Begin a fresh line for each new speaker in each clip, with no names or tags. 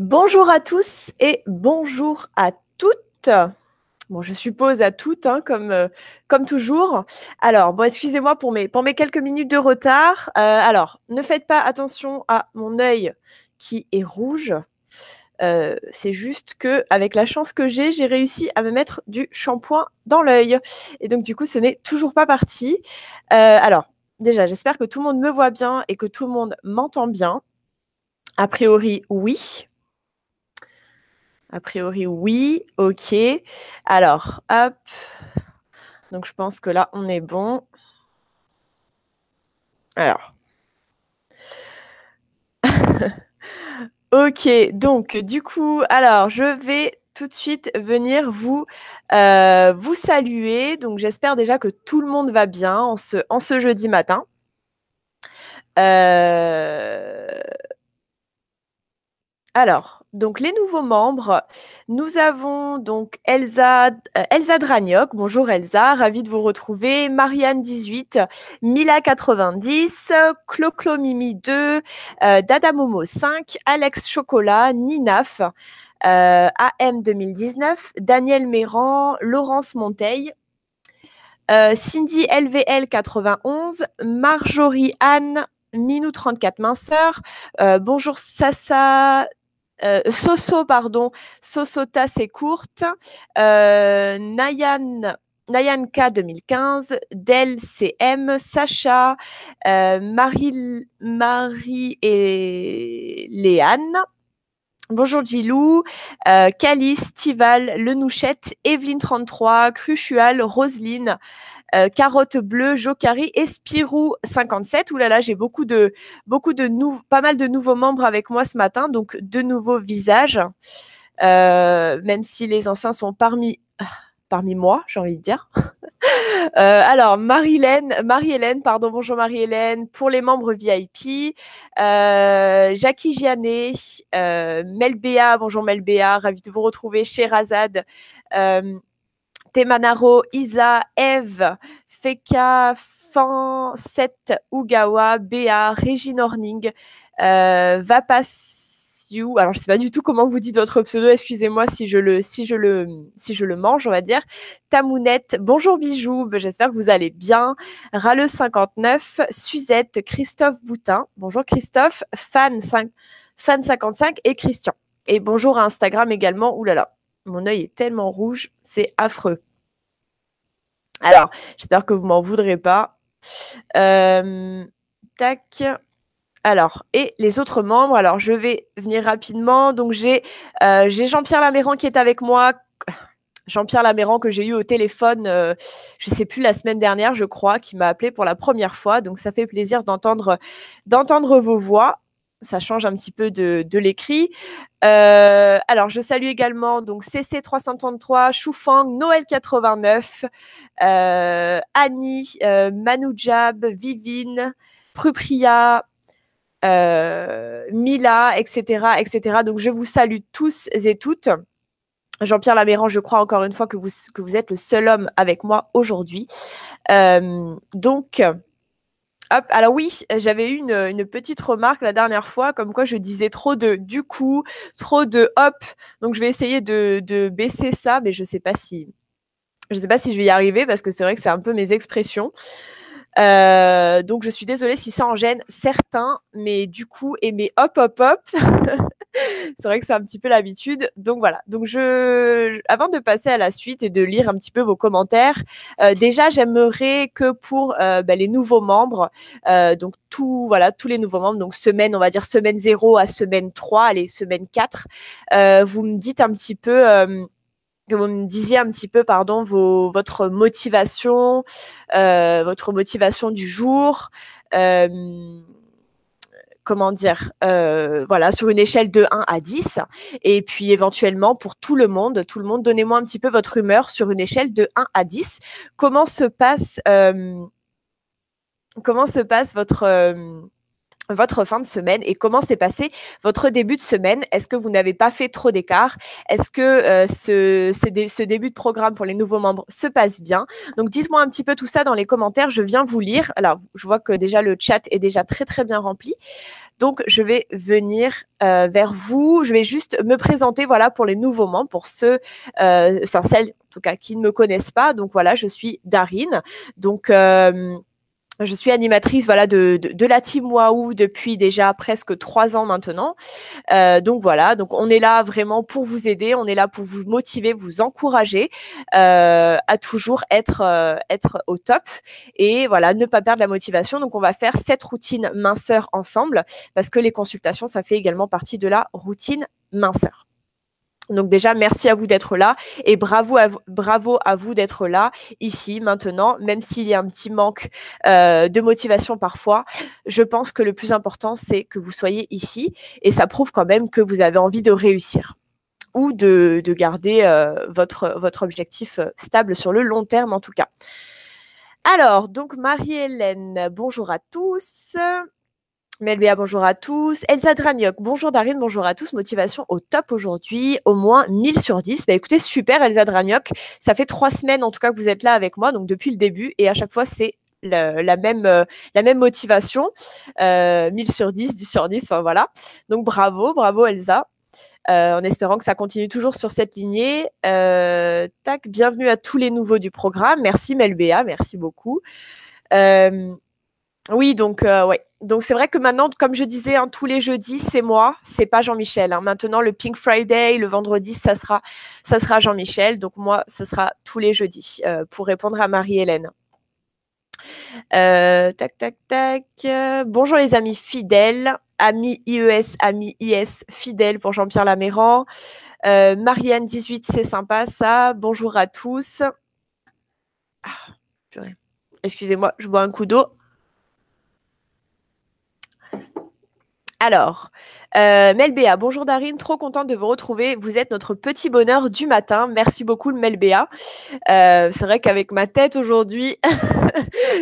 Bonjour à tous et bonjour à toutes. Bon, je suppose à toutes, hein, comme, euh, comme toujours. Alors, bon, excusez-moi pour mes, pour mes quelques minutes de retard. Euh, alors, ne faites pas attention à mon œil qui est rouge. Euh, c'est juste que, avec la chance que j'ai, j'ai réussi à me mettre du shampoing dans l'œil. Et donc, du coup, ce n'est toujours pas parti. alors, déjà, j'espère que tout le monde me voit bien et que tout le monde m'entend bien. A priori, oui, a priori, oui. OK. Alors, hop. Donc, je pense que là, on est bon. Alors. ok, donc du coup, alors je vais tout de suite venir vous, euh, vous saluer. Donc j'espère déjà que tout le monde va bien en ce, en ce jeudi matin. Euh... Alors, donc les nouveaux membres, nous avons donc Elsa, euh, Elsa Dragnoc, bonjour Elsa, ravie de vous retrouver, Marianne 18, Mila 90, Cloclo Mimi 2, euh, Dada Momo 5, Alex Chocolat, Ninaf, AM 2019, Daniel Méran, Laurence Monteil, euh, Cindy LVL 91, Marjorie Anne, Minou 34 minceur. bonjour Sasa euh, Soso, pardon, Sosota c'est courte, euh, Nayan, Nayanka 2015, Del CM, Sacha, euh, Marie, Marie et Léane, Bonjour Gilou, euh, Calice, Tival, Lenouchette, Evelyne33, Cruchual, Roseline, euh, Carotte Bleue, Jocari et Spirou57. Ouh là là, j'ai beaucoup de, beaucoup de pas mal de nouveaux membres avec moi ce matin, donc de nouveaux visages, euh, même si les anciens sont parmi, ah, parmi moi, j'ai envie de dire. Euh, alors, Marie-Hélène, Marie-Hélène, pardon, bonjour Marie-Hélène, pour les membres VIP, euh, Jackie gianet, euh, bonjour Melbéa, ravie de vous retrouver, Sherazade, euh, Temanaro, Isa, Eve, Feka, Fan, Set, Ugawa, Béa, Régine Horning, euh, Vapas, alors, je sais pas du tout comment vous dites votre pseudo. Excusez-moi si je le, si je le, si je le mange, on va dire. Tamounette, bonjour Bijou. Ben, j'espère que vous allez bien. Rale 59, Suzette, Christophe Boutin. Bonjour Christophe, fan 5, fan 55 et Christian. Et bonjour à Instagram également. Ouh là là, mon œil est tellement rouge, c'est affreux. Alors, j'espère que vous m'en voudrez pas. Euh, tac. Alors, et les autres membres, alors je vais venir rapidement. Donc, euh, j'ai Jean-Pierre Laméran qui est avec moi. Jean-Pierre Laméran que j'ai eu au téléphone, euh, je ne sais plus, la semaine dernière, je crois, qui m'a appelé pour la première fois. Donc, ça fait plaisir d'entendre, vos voix. Ça change un petit peu de, l'écrit. Euh, alors, je salue également donc CC333, Choufang, Noël89, Annie, Manujab, Vivine, Prupria, euh, Mila, etc., etc. Donc je vous salue tous et toutes. Jean-Pierre Laméran, je crois encore une fois que vous, que vous êtes le seul homme avec moi aujourd'hui. Euh, donc, hop, alors oui, j'avais eu une, petite remarque la dernière fois, comme quoi je disais trop de du coup, trop de hop. Donc, je vais essayer de, baisser ça, mais je ne sais pas si. Je sais pas si je vais y arriver parce que c'est vrai que c'est un peu mes expressions. Euh, donc je suis désolée si ça en gêne certains, mais du coup, et hop, hop, hop, c'est vrai que c'est un petit peu l'habitude. Donc voilà. Donc je, avant de passer à la suite et de lire un petit peu vos commentaires, euh, déjà j'aimerais que pour euh, ben, les nouveaux membres, donc tout, voilà, tous les nouveaux membres, donc semaine, on va dire semaine 0 à semaine 3, allez, semaine 4, vous me dites un petit peu que vous me disiez un petit peu, pardon, vos, votre motivation, euh, votre motivation du jour. Euh, comment dire, euh, voilà, sur une échelle de 1 à 10. Et puis éventuellement, pour tout le monde, tout le monde, donnez-moi un petit peu votre humeur sur une échelle de 1 à 10. Comment se passe, comment se passe votre, votre fin de semaine et comment s'est passé votre début de semaine. Est-ce que vous n'avez pas fait trop d'écart Est-ce que euh, ce, début de programme pour les nouveaux membres se passe bien Donc dites-moi un petit peu tout ça dans les commentaires, je viens vous lire. Alors je vois que déjà le chat est déjà très très bien rempli. Donc je vais venir euh, vers vous, je vais juste me présenter voilà pour les nouveaux membres, pour ceux, euh, enfin celles en tout cas qui ne me connaissent pas. Donc voilà, je suis Darine. Donc je suis animatrice voilà de, de, la team Wahoo depuis déjà presque trois ans maintenant. Euh, donc voilà, donc on est là vraiment pour vous aider, on est là pour vous motiver, vous encourager euh, à toujours être euh, être au top et voilà ne pas perdre la motivation. Donc on va faire cette routine minceur ensemble parce que les consultations ça fait également partie de la routine minceur. Donc déjà, merci à vous d'être là et bravo à, vous, bravo à vous d'être là ici maintenant, même s'il y a un petit manque euh, de motivation parfois. Je pense que le plus important, c'est que vous soyez ici et ça prouve quand même que vous avez envie de réussir ou de, garder euh, votre, votre objectif euh, stable sur le long terme en tout cas. Alors, donc Marie-Hélène, bonjour à tous. Melbea, bonjour à tous. Elsa Dragnoc, bonjour Darine, bonjour à tous. Motivation au top aujourd'hui, au moins 1000 sur 10. Bah, écoutez, super Elsa Dragnoc. Ça fait trois semaines en tout cas que vous êtes là avec moi, donc depuis le début, et à chaque fois c'est la, même, euh, la même motivation. 1000 euh, sur 10, 10 sur 10, enfin voilà. Donc bravo, bravo Elsa. Euh, en espérant que ça continue toujours sur cette lignée. tac, bienvenue à tous les nouveaux du programme. Merci Melbea, merci beaucoup. Oui, donc euh, Donc c'est vrai que maintenant, comme je disais, hein, tous les jeudis, c'est moi, c'est pas Jean-Michel. Hein. Maintenant, le Pink Friday, le vendredi, ça sera, ça sera Jean-Michel. Donc moi, ce sera tous les jeudis euh, pour répondre à Marie-Hélène. Euh, tac, tac, tac. bonjour les amis fidèles, amis IES, amis IS fidèles pour Jean-Pierre Laméran. Marianne 18, c'est sympa ça. Bonjour à tous. Ah, Excusez-moi, je bois un coup d'eau. Alors, euh, Melbéa, bonjour Darine, trop contente de vous retrouver. Vous êtes notre petit bonheur du matin. Merci beaucoup Melbéa. Euh, c'est vrai qu'avec ma tête aujourd'hui,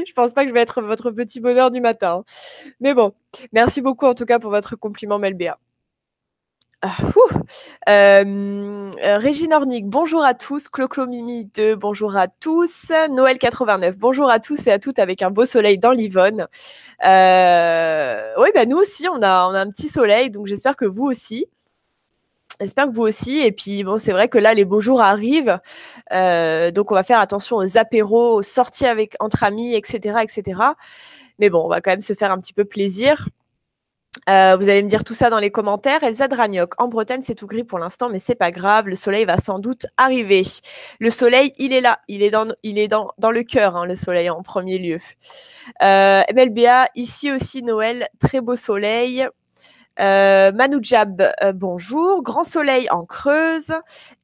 je pense pas que je vais être votre petit bonheur du matin. Mais bon, merci beaucoup en tout cas pour votre compliment Melbéa. Ah, euh, Régine ornick bonjour à tous. cloclomimi Mimi 2, bonjour à tous. Noël89, bonjour à tous et à toutes avec un beau soleil dans l'Yvonne. Euh, oui, bah, nous aussi, on a, on a un petit soleil, donc j'espère que vous aussi. J'espère que vous aussi. Et puis, bon, c'est vrai que là, les beaux jours arrivent. Euh, donc, on va faire attention aux apéros, aux sorties avec, entre amis, etc., etc. Mais bon, on va quand même se faire un petit peu plaisir. Euh, vous allez me dire tout ça dans les commentaires. Elsa Dragnoc, en Bretagne, c'est tout gris pour l'instant, mais c'est pas grave. Le soleil va sans doute arriver. Le soleil, il est là. Il est dans, il est dans, dans le cœur, hein, le soleil en premier lieu. Euh, MLBA, ici aussi Noël, très beau soleil. Euh, Manoujab, bonjour. Grand soleil en Creuse.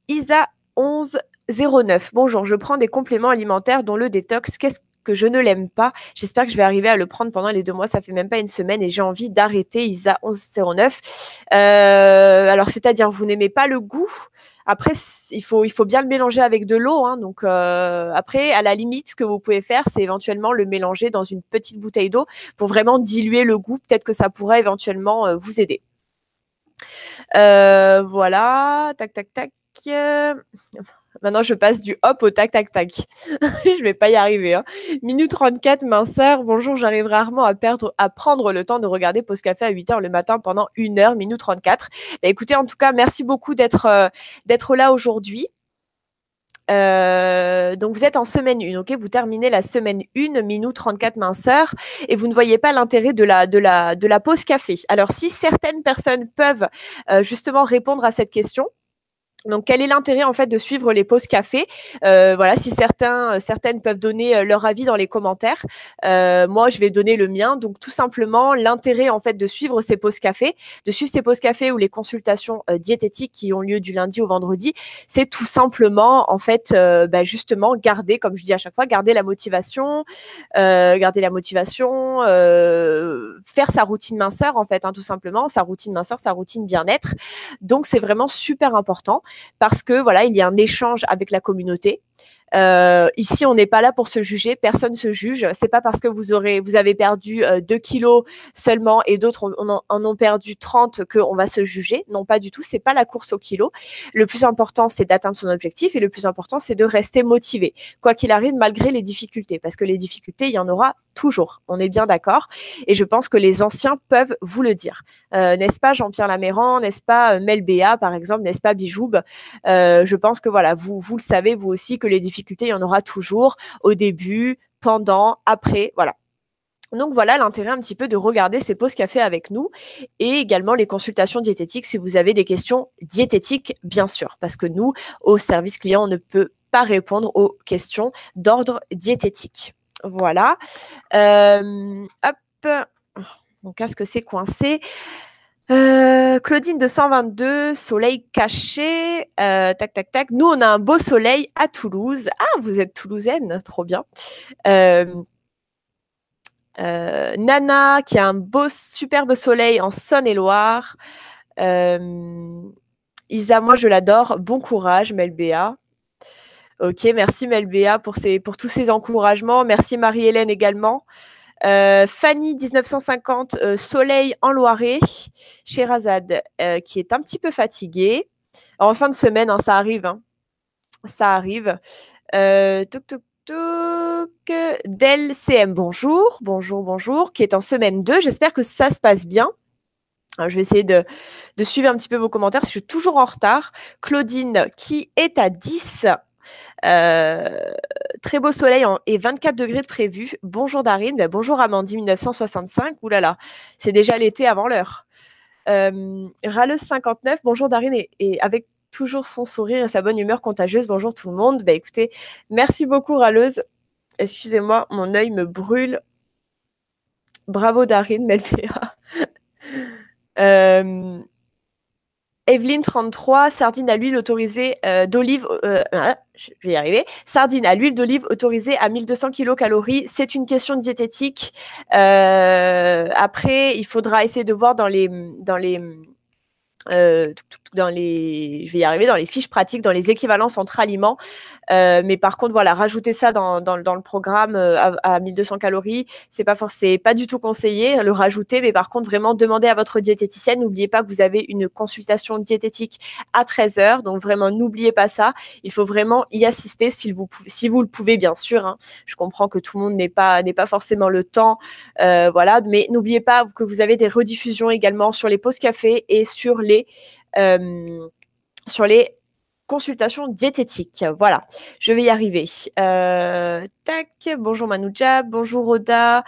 Isa 1109 Bonjour, je prends des compléments alimentaires dont le détox. Qu'est-ce je ne l'aime pas. J'espère que je vais arriver à le prendre pendant les deux mois. Ça fait même pas une semaine et j'ai envie d'arrêter Isa 1109. Euh, alors, c'est-à-dire, vous n'aimez pas le goût. Après, il faut, il faut bien le mélanger avec de l'eau. Hein. donc, euh, après, à la limite, ce que vous pouvez faire, c'est éventuellement le mélanger dans une petite bouteille d'eau pour vraiment diluer le goût. Peut-être que ça pourrait éventuellement euh, vous aider. voilà, tac, tac, tac. Maintenant, je passe du hop au tac, tac, tac. je vais pas y arriver. Hein. Minute 34, minceur. Bonjour, j'arrive rarement à, perdre, à prendre le temps de regarder Pause Café à 8h le matin pendant une heure. Minute 34. Bah, écoutez, en tout cas, merci beaucoup d'être euh, là aujourd'hui. Euh, donc vous êtes en semaine 1, ok Vous terminez la semaine 1, minute 34 minceur, et vous ne voyez pas l'intérêt de la, de, de la pause café. Alors si certaines personnes peuvent euh, justement répondre à cette question, donc, quel est l'intérêt en fait de suivre les pauses café euh, Voilà, si certains, euh, certaines peuvent donner euh, leur avis dans les commentaires, moi je vais donner le mien. Donc, tout simplement, l'intérêt en fait de suivre ces pauses café, de suivre ces pauses café ou les consultations diététiques qui ont lieu du lundi au vendredi, c'est tout simplement en fait, bah, justement, garder, comme je dis à chaque fois, garder la motivation, garder la motivation, faire sa routine minceur en fait, hein, tout simplement, sa routine minceur, sa routine bien-être. Donc, c'est vraiment super important parce que voilà, il y a un échange avec la communauté. Euh, ici, on n'est pas là pour se juger. Personne ne se juge. C'est pas parce que vous aurez, vous avez perdu 2 euh, kilos seulement et d'autres en, ont perdu 30 qu'on va se juger. Non, pas du tout. C'est pas la course au kilo. Le plus important, c'est d'atteindre son objectif et le plus important, c'est de rester motivé, quoi qu'il arrive, malgré les difficultés, parce que les difficultés, il y en aura toujours. On est bien d'accord. Et je pense que les anciens peuvent vous le dire. Euh, n'est-ce pas Jean-Pierre Laméran N'est-ce pas euh, Mel Béa, par exemple N'est-ce pas Bijoub euh, Je pense que voilà, vous, vous le savez, vous aussi, que les difficultés, il y en aura toujours au début, pendant, après. Voilà. Donc voilà l'intérêt un petit peu de regarder ces pauses café avec nous et également les consultations diététiques si vous avez des questions diététiques, bien sûr, parce que nous, au service client, on ne peut pas répondre aux questions d'ordre diététique. Voilà. Euh, hop. Mon casque s'est coincé. Euh, Claudine 222 soleil caché, euh, tac tac tac. Nous, on a un beau soleil à Toulouse. Ah, vous êtes toulousaine, trop bien. Euh, Nana, qui a un beau, superbe soleil en Saône-et-Loire. Isa, moi, je l'adore. Bon courage, Melbéa. Ok, merci Melbéa pour, pour tous ces encouragements. Merci Marie-Hélène également. Euh, Fanny 1950, euh, Soleil en Loiret, chez Razad, euh, qui est un petit peu fatiguée. en fin de semaine, hein, ça arrive. Hein. Ça arrive. Del CM, bonjour, bonjour, bonjour, qui est en semaine 2. J'espère que ça se passe bien. je vais essayer de, de, suivre un petit peu vos commentaires si je suis toujours en retard. Claudine, qui est à 10. Euh, très beau soleil et 24 degrés de prévu. Bonjour Darine, ben, bonjour Amandine 1965. Oulala, là là, c'est déjà l'été avant l'heure. Euh, Raleuse 59, bonjour Darine et, avec toujours son sourire et sa bonne humeur contagieuse. Bonjour tout le monde. Ben, écoutez, merci beaucoup Raleuse. Excusez-moi, mon œil me brûle. Bravo Darine, Melpéa. Euh, Evelyne 33, sardine à l'huile autorisée euh, d'olive, euh, hein, je vais y arriver, sardine à l'huile d'olive autorisée à 1200 kcal. c'est une question diététique. Euh, après, il faudra essayer de voir dans les, dans les, dans les, je vais y arriver, dans les fiches pratiques, dans les équivalences entre aliments. Euh, mais par contre, voilà, rajouter ça dans, dans, le programme euh, à, 1200 calories, c'est pas forcément, pas du tout conseillé le rajouter. Mais par contre, vraiment demander à votre diététicienne. N'oubliez pas que vous avez une consultation diététique à 13 h Donc vraiment, n'oubliez pas ça. Il faut vraiment y assister si vous, si vous le pouvez, bien sûr. Hein. Je comprends que tout le monde n'est pas, n'est pas forcément le temps. Euh, voilà. Mais n'oubliez pas que vous avez des rediffusions également sur les pauses café et sur les euh, sur les consultations diététiques. Voilà, je vais y arriver. Euh, tac, bonjour Manuja, bonjour Oda,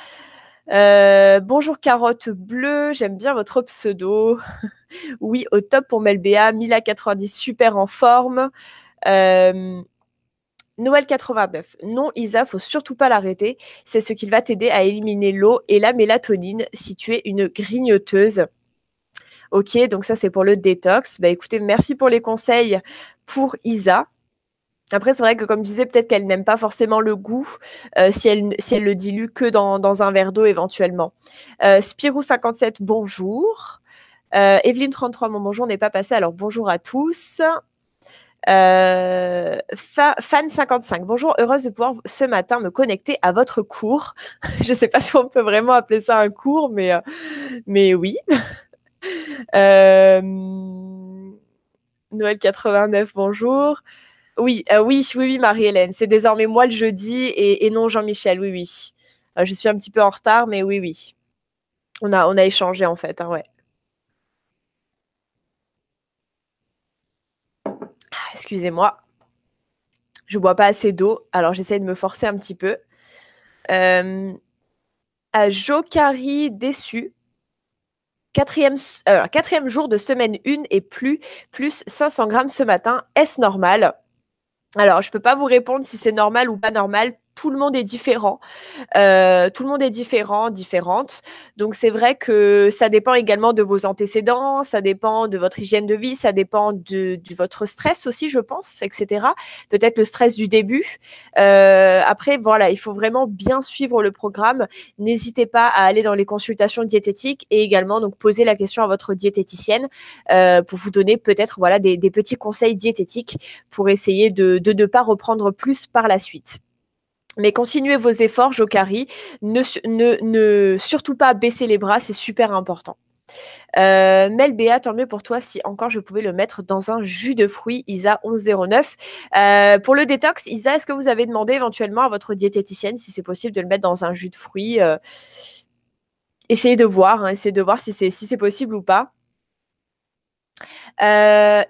euh, bonjour Carotte Bleue, j'aime bien votre pseudo. oui, au top pour Melba, Mila 90 super en forme. Noël 89. Non, Isa, faut surtout pas l'arrêter. C'est ce qui va t'aider à éliminer l'eau et la mélatonine si tu es une grignoteuse. Ok, donc ça c'est pour le détox. Bah écoutez, merci pour les conseils pour Isa. Après, c'est vrai que, comme je disais, peut-être qu'elle n'aime pas forcément le goût euh, si, elle, si elle le dilue que dans, un verre d'eau éventuellement. Euh, Spirou57, bonjour. Evelyn euh, Evelyne33, mon bonjour n'est pas passé, alors bonjour à tous. fan55, bonjour, heureuse de pouvoir ce matin me connecter à votre cours. je ne sais pas si on peut vraiment appeler ça un cours, mais, mais oui. Euh, Noël 89, bonjour. Oui, euh, oui, oui, oui, Marie-Hélène. C'est désormais moi le jeudi et, non Jean-Michel, oui, oui. Euh, je suis un petit peu en retard, mais oui, oui. On a, on a échangé en fait, hein, ouais. Ah, excusez-moi. Je bois pas assez d'eau, alors j'essaie de me forcer un petit peu. Euh, à déçu. Euh, quatrième, jour de semaine 1 et plus, plus 500 grammes ce matin. Est-ce normal alors, je ne peux pas vous répondre si c'est normal ou pas normal tout le monde est différent. Euh, tout le monde est différent, différente. Donc c'est vrai que ça dépend également de vos antécédents, ça dépend de votre hygiène de vie, ça dépend de, votre stress aussi, je pense, etc. Peut-être le stress du début. Euh, après, voilà, il faut vraiment bien suivre le programme. N'hésitez pas à aller dans les consultations diététiques et également donc poser la question à votre diététicienne euh, pour vous donner peut-être voilà des, petits conseils diététiques pour essayer de ne pas reprendre plus par la suite. Mais continuez vos efforts, Jokari. Ne, surtout pas baisser les bras, c'est super important. Euh, Béa, tant mieux pour toi si encore je pouvais le mettre dans un jus de fruits, Isa 1109. Euh, pour le détox, Isa, est-ce que vous avez demandé éventuellement à votre diététicienne si c'est possible de le mettre dans un jus de fruits euh? Essayez de voir, hein, essayez de voir si c'est si possible ou pas. Euh,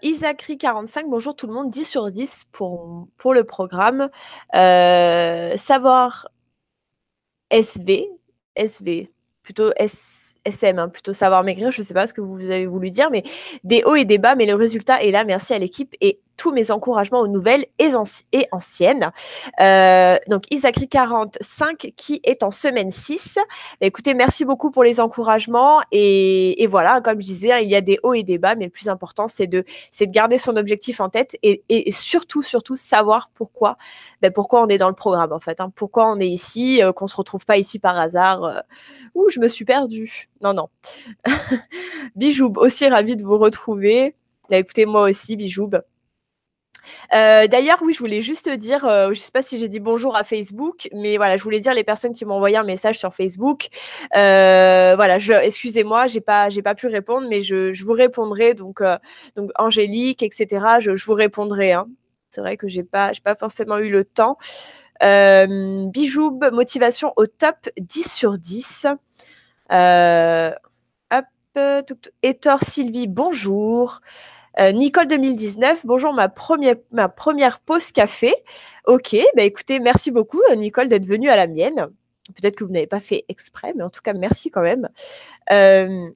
45 bonjour tout le monde, 10 sur 10 pour, pour le programme. Euh, savoir SV, SV, plutôt S, SM, hein, plutôt savoir maigrir, je ne sais pas ce que vous avez voulu dire, mais des hauts et des bas, mais le résultat est là, merci à l'équipe et tous mes encouragements aux nouvelles et, anciennes. Euh, donc Isacri 45 qui est en semaine 6. Écoutez, merci beaucoup pour les encouragements et, voilà, comme je disais, hein, il y a des hauts et des bas, mais le plus important c'est de de garder son objectif en tête et, surtout surtout savoir pourquoi ben, pourquoi on est dans le programme en fait, hein. pourquoi on est ici, qu'on euh, qu'on se retrouve pas ici par hasard. Euh. Ouh, je me suis perdue. Non non. Bijoub aussi ravi de vous retrouver. Ben, écoutez, moi aussi, Bijoub. Euh, d'ailleurs, oui, je voulais juste dire, euh, je sais pas si j'ai dit bonjour à Facebook, mais voilà, je voulais dire les personnes qui m'ont envoyé un message sur Facebook. Euh, voilà, excusez-moi, j'ai pas, j'ai pas pu répondre, mais je, vous répondrai. Donc, donc Angélique, etc. Je, vous répondrai. Hein. C'est vrai que j'ai pas, pas forcément eu le temps. Bijoub, motivation au top, 10 sur 10. hop, Etor Sylvie, bonjour. Euh, Nicole 2019, bonjour, ma première, ma première pause café. Ok, bah écoutez, merci beaucoup euh, Nicole d'être venue à la mienne. Peut-être que vous n'avez pas fait exprès, mais en tout cas, merci quand même. Euh,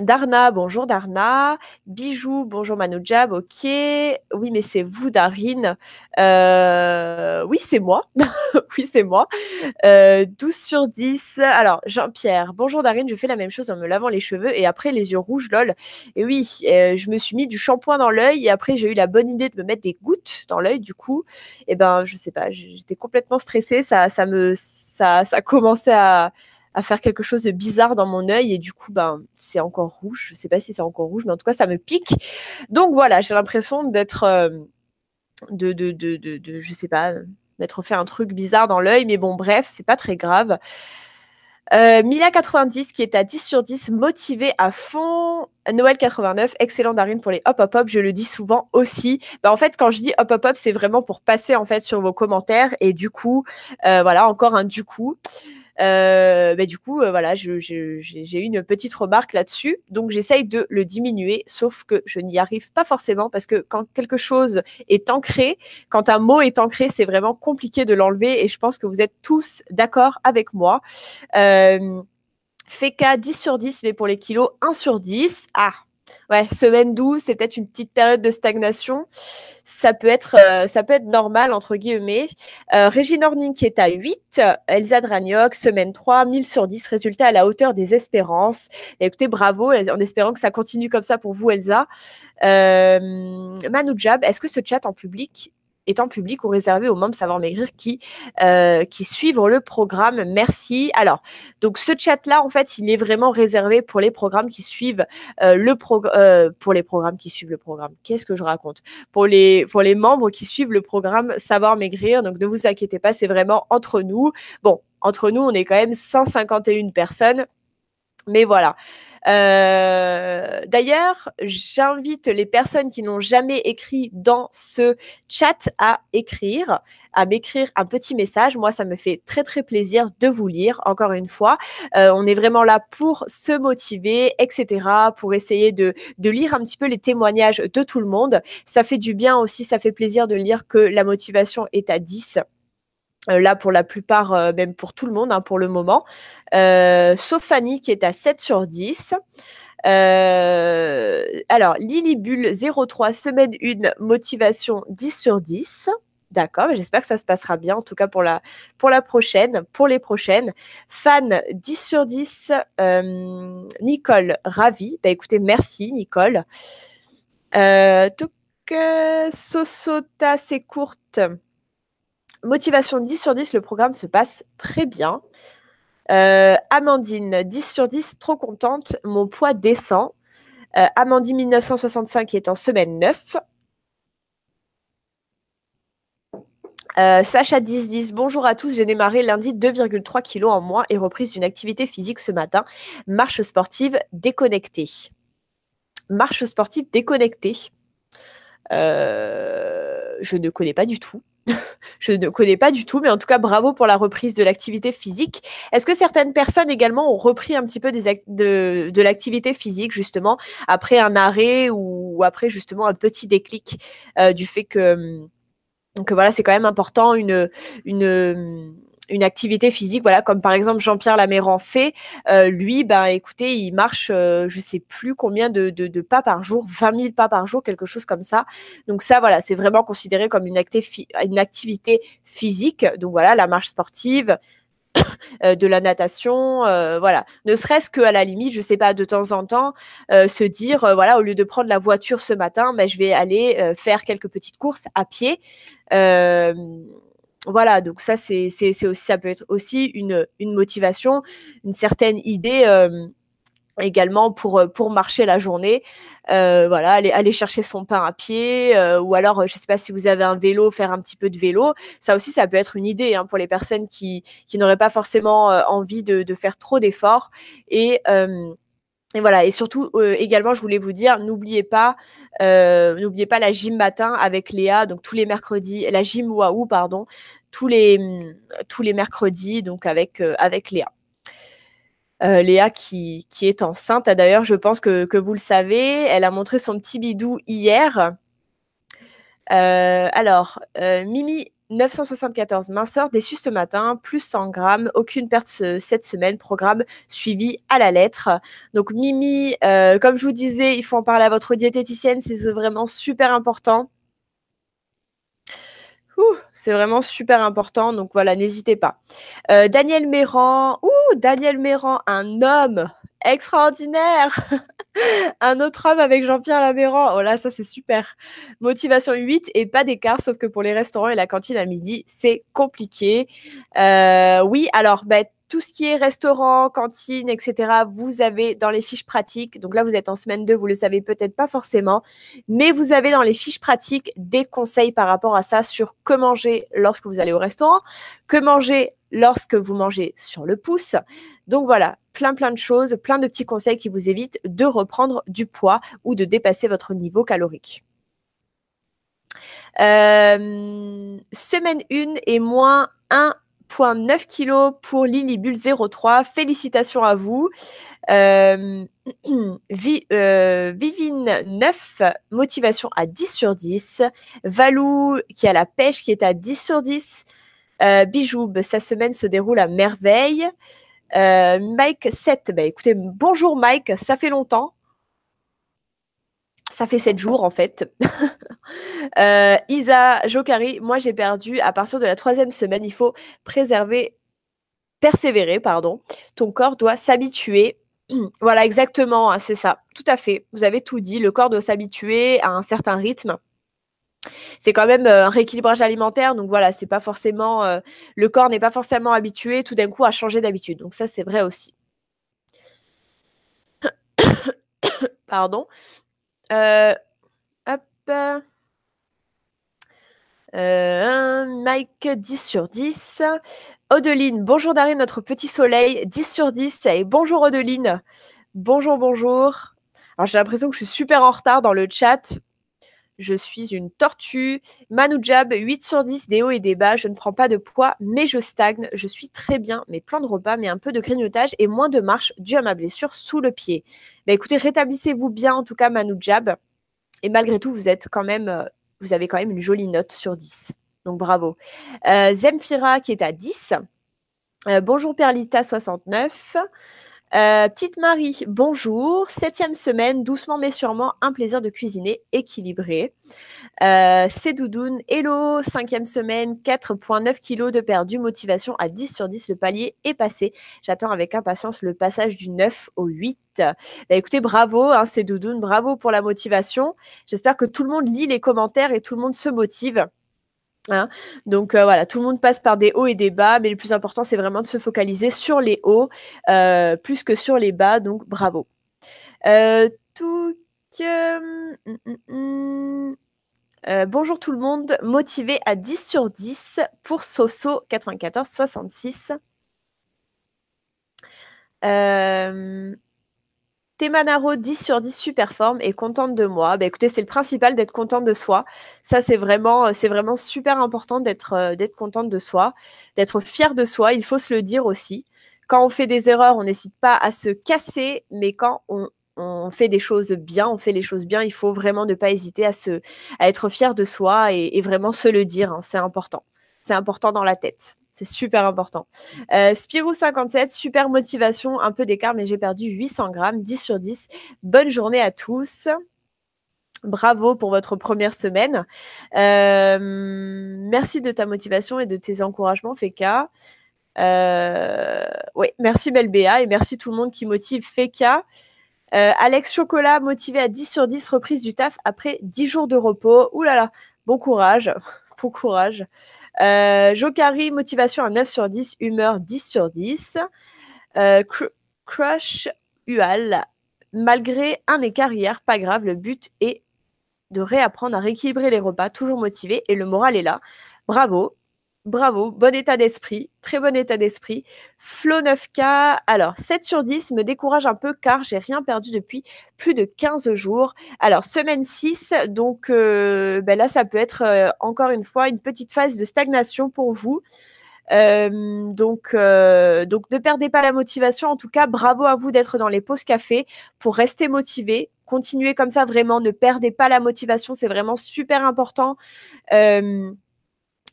Darna, bonjour Darna. Bijou, bonjour Manojab, ok. Oui, mais c'est vous, Darine. Euh, oui, c'est moi. oui, c'est moi. 12 euh, sur 10. Alors, Jean-Pierre, bonjour Darine, je fais la même chose en me lavant les cheveux et après les yeux rouges, lol. Et oui, euh, je me suis mis du shampoing dans l'œil et après j'ai eu la bonne idée de me mettre des gouttes dans l'œil. Du coup, et eh ben, je sais pas, j'étais complètement stressée. Ça, ça me, ça, ça commençait à, faire quelque chose de bizarre dans mon œil et du coup ben c'est encore rouge je sais pas si c'est encore rouge mais en tout cas ça me pique donc voilà j'ai l'impression d'être de, de, de, de, je sais pas, m'être fait un truc bizarre dans l'œil, mais bon, bref, c'est pas très grave. Euh, Mila 90 qui est à 10 sur 10, motivée à fond. Noël 89, excellent Darine pour les hop hop hop, je le dis souvent aussi. Bah, en fait, quand je dis hop hop hop, c'est vraiment pour passer en fait sur vos commentaires et du coup, euh, voilà, encore un du coup. Euh, bah, du coup, euh, voilà, j'ai eu une petite remarque là-dessus. Donc, j'essaye de le diminuer, sauf que je n'y arrive pas forcément parce que quand quelque chose est ancré, quand un mot est ancré, c'est vraiment compliqué de l'enlever et je pense que vous êtes tous d'accord avec moi. Euh, Féca 10 sur 10, mais pour les kilos 1 sur 10. Ah, ouais, semaine 12, c'est peut-être une petite période de stagnation. Ça peut être, euh, ça peut être normal, entre guillemets. Euh, Régine Orning qui est à 8, Elsa Dragnoc, semaine 3, 1000 sur 10, résultat à la hauteur des espérances. écoutez, bravo, en espérant que ça continue comme ça pour vous, Elsa. Euh, Jab, est-ce que ce chat en public étant public ou réservé aux membres Savoir Maigrir qui, euh, qui suivent le programme. Merci. Alors, donc ce chat-là, en fait, il est vraiment réservé pour les programmes qui suivent euh, le programme. Euh, pour les programmes qui suivent le programme. Qu'est-ce que je raconte pour les, pour les membres qui suivent le programme Savoir Maigrir. Donc, ne vous inquiétez pas, c'est vraiment entre nous. Bon, entre nous, on est quand même 151 personnes. Mais voilà. Euh, d'ailleurs, j'invite les personnes qui n'ont jamais écrit dans ce chat à écrire, à m'écrire un petit message. Moi, ça me fait très très plaisir de vous lire. Encore une fois, euh, on est vraiment là pour se motiver, etc., pour essayer de, de lire un petit peu les témoignages de tout le monde. Ça fait du bien aussi, ça fait plaisir de lire que la motivation est à 10. Euh, là pour la plupart, euh, même pour tout le monde hein, pour le moment. Euh, Sophanie qui est à 7 sur 10. alors, Lilibule 03, semaine 1, motivation 10 sur 10. D'accord, j'espère que ça se passera bien, en tout cas pour la, pour la prochaine, pour les prochaines. Fan 10 sur 10, Nicole, ravi bah, écoutez, merci Nicole. Sosota, c'est courte motivation 10 sur 10, le programme se passe très bien. Euh, Amandine, 10 sur 10, trop contente, mon poids descend. Euh, Amandine 1965 est en semaine 9. Euh, Sacha 1010, bonjour à tous, j'ai démarré lundi 2,3 kg en moins et reprise d'une activité physique ce matin. Marche sportive déconnectée. Marche sportive déconnectée. Euh, je ne connais pas du tout. je ne connais pas du tout, mais en tout cas, bravo pour la reprise de l'activité physique. Est-ce que certaines personnes également ont repris un petit peu de, l'activité physique, justement, après un arrêt ou après, justement, un petit déclic euh, du fait hum, que... voilà, c'est quand même important une, une, hum, une activité physique, voilà, comme par exemple Jean-Pierre Laméran fait. Euh, lui, ben écoutez, il marche, je euh, je sais plus combien de, pas par jour, 20 000 pas par jour, quelque chose comme ça. Donc ça, voilà, c'est vraiment considéré comme une, activité physique. Donc voilà, la marche sportive, euh, de la natation, voilà. Ne serait-ce que à la limite, je sais pas, de temps en temps, se dire, voilà, au lieu de prendre la voiture ce matin, mais ben, je vais aller faire quelques petites courses à pied voilà, donc ça, c'est aussi, ça peut être aussi une, une motivation, une certaine idée également pour, euh, pour marcher la journée. Euh, voilà, aller, aller, chercher son pain à pied, euh, ou alors, je ne sais pas si vous avez un vélo, faire un petit peu de vélo. Ça aussi, ça peut être une idée hein, pour les personnes qui, qui n'auraient pas forcément envie de, de faire trop d'efforts et et voilà, et surtout euh, également, je voulais vous dire, n'oubliez pas, euh, n'oubliez pas la gym matin avec Léa, donc tous les mercredis, la gym waouh, pardon, tous les, tous les mercredis, donc avec, euh, avec Léa. Léa qui, est enceinte, ah, d'ailleurs, je pense que, que, vous le savez, elle a montré son petit bidou hier. alors, Mimi 974 minceurs déçus ce matin, plus 100 grammes, aucune perte cette semaine, programme suivi à la lettre. Donc Mimi, euh, comme je vous disais, il faut en parler à votre diététicienne, c'est vraiment super important. C'est vraiment super important, donc voilà, n'hésitez pas. Euh, Daniel Méran, ouh, Daniel Méran, un homme, extraordinaire. un autre homme avec Jean-Pierre Laméran. Oh là, ça c'est super. Motivation 8 et pas d'écart, sauf que pour les restaurants et la cantine à midi, c'est compliqué. Euh, oui, alors, ben, tout ce qui est restaurant, cantine, etc., vous avez dans les fiches pratiques, donc là vous êtes en semaine 2, vous le savez peut-être pas forcément, mais vous avez dans les fiches pratiques des conseils par rapport à ça sur que manger lorsque vous allez au restaurant, que manger lorsque vous mangez sur le pouce. Donc voilà, plein plein de choses, plein de petits conseils qui vous évitent de reprendre du poids ou de dépasser votre niveau calorique. Euh, semaine 1 et moins 1,9 kg pour Lilibul03. Félicitations à vous. Euh, euh, Vivine 9, motivation à 10 sur 10. Valou qui a la pêche qui est à 10 sur 10. Bijoub, sa semaine se déroule à merveille. Euh, Mike 7, bah, écoutez, bonjour Mike, ça fait longtemps. Ça fait 7 jours en fait. Euh, Isa, Jokari, moi j'ai perdu. À partir de la troisième semaine, il faut préserver, persévérer, pardon. Ton corps doit s'habituer. voilà, exactement, hein, c'est ça. Tout à fait. Vous avez tout dit. Le corps doit s'habituer à un certain rythme c'est quand même euh, un rééquilibrage alimentaire. Donc voilà, c'est pas forcément euh, le corps n'est pas forcément habitué tout d'un coup à changer d'habitude. Donc ça c'est vrai aussi. Pardon. Euh, hop. Mike 10 sur 10. Odeline, bonjour Darine, notre petit soleil, 10 sur 10. bonjour Odeline. Bonjour, bonjour. Alors j'ai l'impression que je suis super en retard dans le chat. Je suis une tortue. Manoujab, 8 sur 10 des hauts et des bas. Je ne prends pas de poids, mais je stagne. Je suis très bien. Mes plans de repas, mais un peu de grignotage et moins de marche dû à ma blessure sous le pied. Bah, écoutez, rétablissez-vous bien, en tout cas, Manujab. Et malgré tout, vous êtes quand même, euh, vous avez quand même une jolie note sur 10. Donc bravo. Euh, Zemfira qui est à 10. Euh, bonjour Perlita69. Euh, petite Marie, bonjour. Septième semaine, doucement mais sûrement, un plaisir de cuisiner équilibré. Euh, c'est Doudoune, hello. Cinquième semaine, 4,9 kilos de perdu, motivation à 10 sur 10, le palier est passé. J'attends avec impatience le passage du 9 au 8. Bah, écoutez, bravo, hein, c'est bravo pour la motivation. J'espère que tout le monde lit les commentaires et tout le monde se motive. Hein. Donc euh, voilà, tout le monde passe par des hauts et des bas, mais le plus important, c'est vraiment de se focaliser sur les hauts euh, plus que sur les bas. Donc bravo. Euh, tout mm, mm, mm. bonjour tout le monde, motivé à 10 sur 10 pour Soso 94 66. Temanaro 10 sur 10 super forme et contente de moi. Ben écoutez, c'est le principal d'être contente de soi. Ça, c'est vraiment, euh, c'est vraiment super important d'être, euh, d'être contente de soi, d'être fière de soi. Il faut se le dire aussi. Quand on fait des erreurs, on n'hésite pas à se casser, mais quand on, fait des choses bien, on fait les choses bien, il faut vraiment ne pas hésiter à, se, à être fier de soi et, vraiment se le dire. Hein. c'est important. C'est important dans la tête. C'est super important. Euh, Spirou 57, super motivation, un peu d'écart, mais j'ai perdu 800 grammes, 10 sur 10. Bonne journée à tous. Bravo pour votre première semaine. Euh, merci de ta motivation et de tes encouragements, Feka. Euh, oui, merci Melbea et merci tout le monde qui motive Feka. Alex Chocolat, motivé à 10 sur 10, reprise du taf après 10 jours de repos. Ouh là là, bon courage, bon courage. Jo euh, Jokari, motivation à 9 sur 10, humeur 10 sur 10. Euh, crush Ual, malgré un écart hier, pas grave, le but est de réapprendre à rééquilibrer les repas, toujours motivé et le moral est là. Bravo, bravo, bon état d'esprit, très bon état d'esprit. Flo 9K, alors 7 sur 10 me décourage un peu car j'ai rien perdu depuis plus de 15 jours. Alors semaine 6, donc euh, ben là ça peut être euh, encore une fois une petite phase de stagnation pour vous. Euh, donc, donc ne perdez pas la motivation. En tout cas, bravo à vous d'être dans les pauses café pour rester motivé. Continuez comme ça vraiment. Ne perdez pas la motivation. C'est vraiment super important.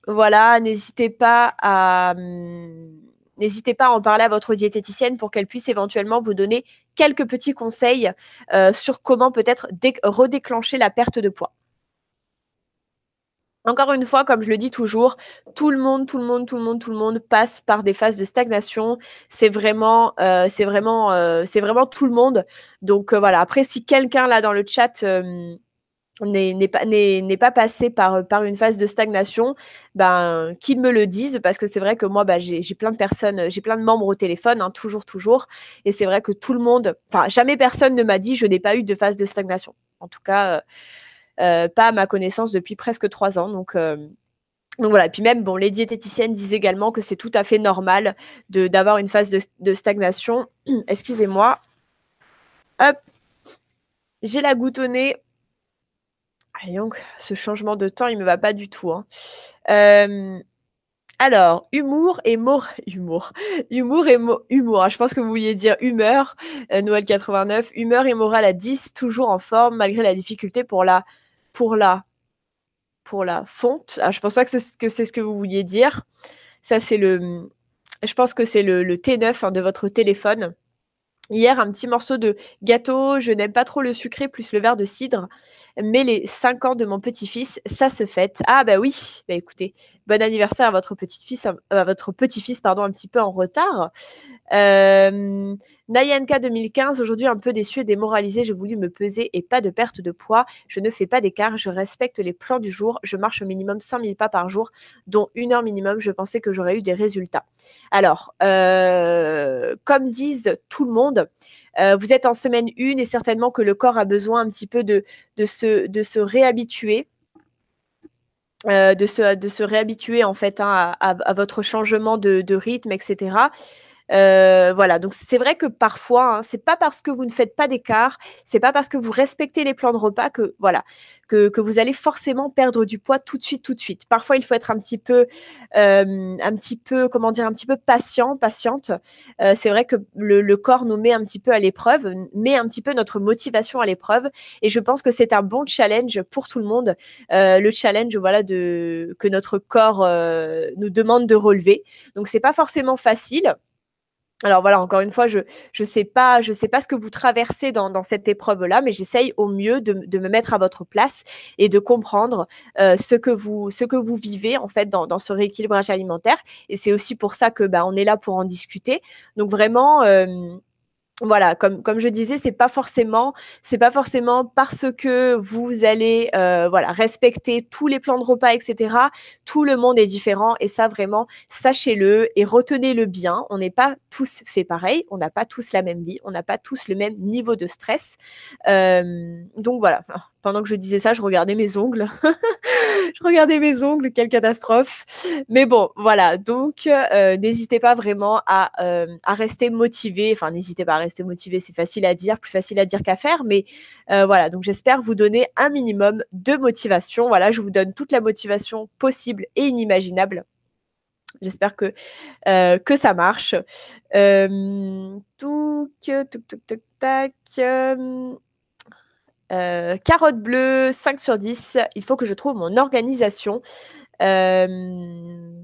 Voilà, n'hésitez pas à hmm, n'hésitez pas à en parler à votre diététicienne pour qu'elle puisse éventuellement vous donner quelques petits conseils euh, sur comment peut-être redéclencher la perte de poids. Encore une fois, comme je le dis toujours, tout le monde, tout le monde, tout le monde, tout le monde passe par des phases de stagnation. C'est vraiment, euh, c'est vraiment, euh, c'est vraiment tout le monde. Donc voilà. Après, si quelqu'un là dans le chat n'est pas, pas, passé par, par une phase de stagnation, ben, qu'ils me le disent, parce que c'est vrai que moi, ben, j'ai plein de personnes, j'ai plein de membres au téléphone, hein, toujours, toujours, et c'est vrai que tout le monde, enfin, jamais personne ne m'a dit je n'ai pas eu de phase de stagnation. En tout cas, euh, euh, pas à ma connaissance depuis presque trois ans, donc... Euh, donc voilà, et puis même, bon, les diététiciennes disent également que c'est tout à fait normal d'avoir une phase de, de stagnation. Excusez-moi. Hop, j'ai la goutte donc, ce changement de temps, il me va pas du tout. Hein. alors, humour et mort. Humour. Humour et humour. Hein, je pense que vous vouliez dire humeur, euh, Noël 89. Humeur et morale à 10, toujours en forme, malgré la difficulté pour la. Pour la. Pour la fonte. Ah, je pense pas que c'est ce que vous vouliez dire. Ça, c'est le. Je pense que c'est le, T9 hein, de votre téléphone. Hier, un petit morceau de gâteau, je n'aime pas trop le sucré, plus le verre de cidre mais les 5 ans de mon petit-fils, ça se fête. Ah bah oui, bah, écoutez, bon anniversaire à votre petit-fils, à votre petit-fils, pardon, un petit peu en retard. Euh, Nayanka 2015, aujourd'hui un peu déçu et démoralisé, j'ai voulu me peser et pas de perte de poids. Je ne fais pas d'écart, je respecte les plans du jour. Je marche au minimum 5000 pas par jour, dont une heure minimum. Je pensais que j'aurais eu des résultats. Alors, euh, comme disent tout le monde, euh, vous êtes en semaine 1 et certainement que le corps a besoin un petit peu de, se, réhabituer. Euh, de, se, réhabituer en fait hein, à, votre changement de rythme, etc. Euh, voilà, donc c'est vrai que parfois, hein, c'est pas parce que vous ne faites pas d'écart, c'est pas parce que vous respectez les plans de repas que voilà que, vous allez forcément perdre du poids tout de suite, tout de suite. Parfois, il faut être un petit peu, euh, un petit peu, comment dire, un petit peu patient, patiente. Euh, c'est vrai que le, le, corps nous met un petit peu à l'épreuve, met un petit peu notre motivation à l'épreuve, et je pense que c'est un bon challenge pour tout le monde. le challenge, voilà, de que notre corps nous demande de relever. Donc, c'est pas forcément facile. Alors voilà, encore une fois, je ne je sais, pas, sais pas ce que vous traversez dans, cette épreuve-là, mais j'essaye au mieux de, me mettre à votre place et de comprendre euh, ce, que vous, ce que vous vivez en fait dans, ce rééquilibrage alimentaire. Et c'est aussi pour ça que bah, on est là pour en discuter. Donc vraiment, euh, voilà, comme, comme je disais, c'est pas forcément, c'est pas forcément parce que vous allez euh, voilà respecter tous les plans de repas, etc. Tout le monde est différent et ça vraiment sachez-le et retenez-le bien. On n'est pas tous fait pareil, on n'a pas tous la même vie, on n'a pas tous le même niveau de stress. Euh, donc voilà. Pendant que je disais ça, je regardais mes ongles je regardais mes ongles, quelle catastrophe. Mais bon, voilà. Donc, euh, n'hésitez pas vraiment euh, à, rester motivé. Enfin, n'hésitez pas à rester motivé, c'est facile à dire, plus facile à dire qu'à faire. Mais euh, voilà, donc j'espère vous donner un minimum de motivation. Voilà, je vous donne toute la motivation possible et inimaginable. J'espère que, que ça marche. tout, euh, carotte bleue, 5 sur 10. Il faut que je trouve mon organisation. Euh,